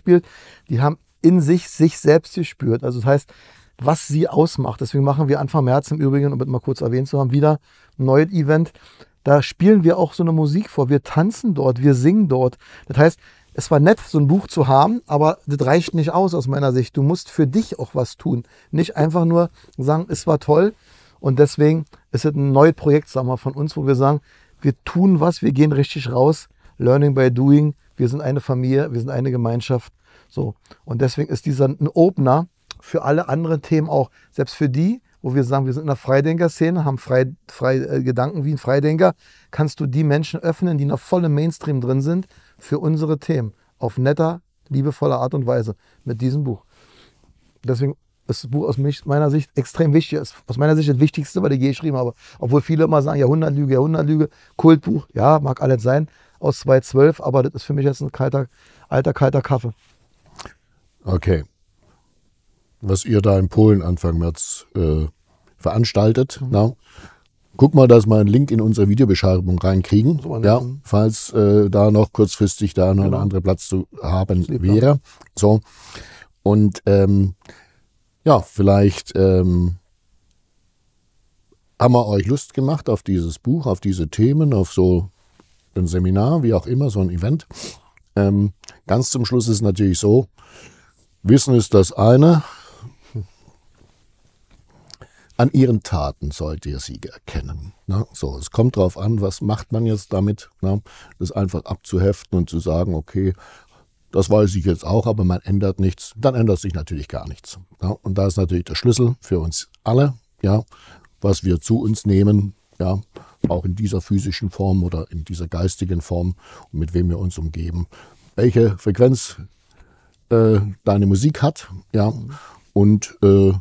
die haben in sich sich selbst gespürt. Also das heißt, was sie ausmacht. Deswegen machen wir Anfang März im Übrigen, um es mal kurz erwähnt zu haben, wieder ein neues Event, da spielen wir auch so eine Musik vor. Wir tanzen dort, wir singen dort. Das heißt, es war nett, so ein Buch zu haben, aber das reicht nicht aus aus meiner Sicht. Du musst für dich auch was tun. Nicht einfach nur sagen, es war toll. Und deswegen ist es ein neues Projekt, sagen wir, von uns, wo wir sagen, wir tun was, wir gehen richtig raus. Learning by doing. Wir sind eine Familie, wir sind eine Gemeinschaft. So. Und deswegen ist dieser ein Opener für alle anderen Themen auch. Selbst für die, wo wir sagen, wir sind in einer Freidenker-Szene, haben frei, frei äh, Gedanken wie ein Freidenker, kannst du die Menschen öffnen, die noch voll im Mainstream drin sind, für unsere Themen. Auf netter, liebevoller Art und Weise. Mit diesem Buch. Deswegen ist das Buch aus meiner Sicht extrem wichtig. Ist aus meiner Sicht das Wichtigste, was ich je geschrieben habe. Obwohl viele immer sagen, Jahrhundertlüge, Jahrhundertlüge, Kultbuch, ja, mag alles sein, aus 2012, aber das ist für mich jetzt ein kalter, alter, kalter Kaffee. Okay. Was ihr da in Polen Anfang März äh, veranstaltet. Mhm. Na? Guck mal, dass wir einen Link in unsere Videobeschreibung reinkriegen, so ja, falls äh, da noch kurzfristig da noch genau. ein anderer Platz zu haben wäre. So. Und ähm, ja, vielleicht ähm, haben wir euch Lust gemacht auf dieses Buch, auf diese Themen, auf so ein Seminar, wie auch immer, so ein Event. Ähm, ganz zum Schluss ist natürlich so, Wissen ist das eine, an ihren Taten sollt ihr sie erkennen. Ne? So, es kommt darauf an, was macht man jetzt damit, ne? das einfach abzuheften und zu sagen, okay, das weiß ich jetzt auch, aber man ändert nichts, dann ändert sich natürlich gar nichts. Ne? Und da ist natürlich der Schlüssel für uns alle, ja, was wir zu uns nehmen, ja, auch in dieser physischen Form oder in dieser geistigen Form und mit wem wir uns umgeben, welche Frequenz äh, deine Musik hat, ja, und äh,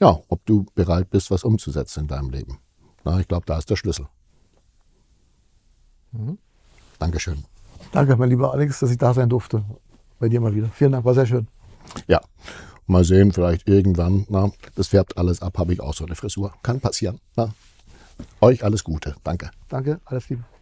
ja, ob du bereit bist, was umzusetzen in deinem Leben. Na, ich glaube, da ist der Schlüssel. Mhm. Dankeschön. Danke, mein lieber Alex, dass ich da sein durfte. Bei dir mal wieder. Vielen Dank, war sehr schön. Ja, mal sehen, vielleicht irgendwann. Na, das färbt alles ab, habe ich auch so eine Frisur. Kann passieren. Na, euch alles Gute. Danke. Danke, alles Liebe.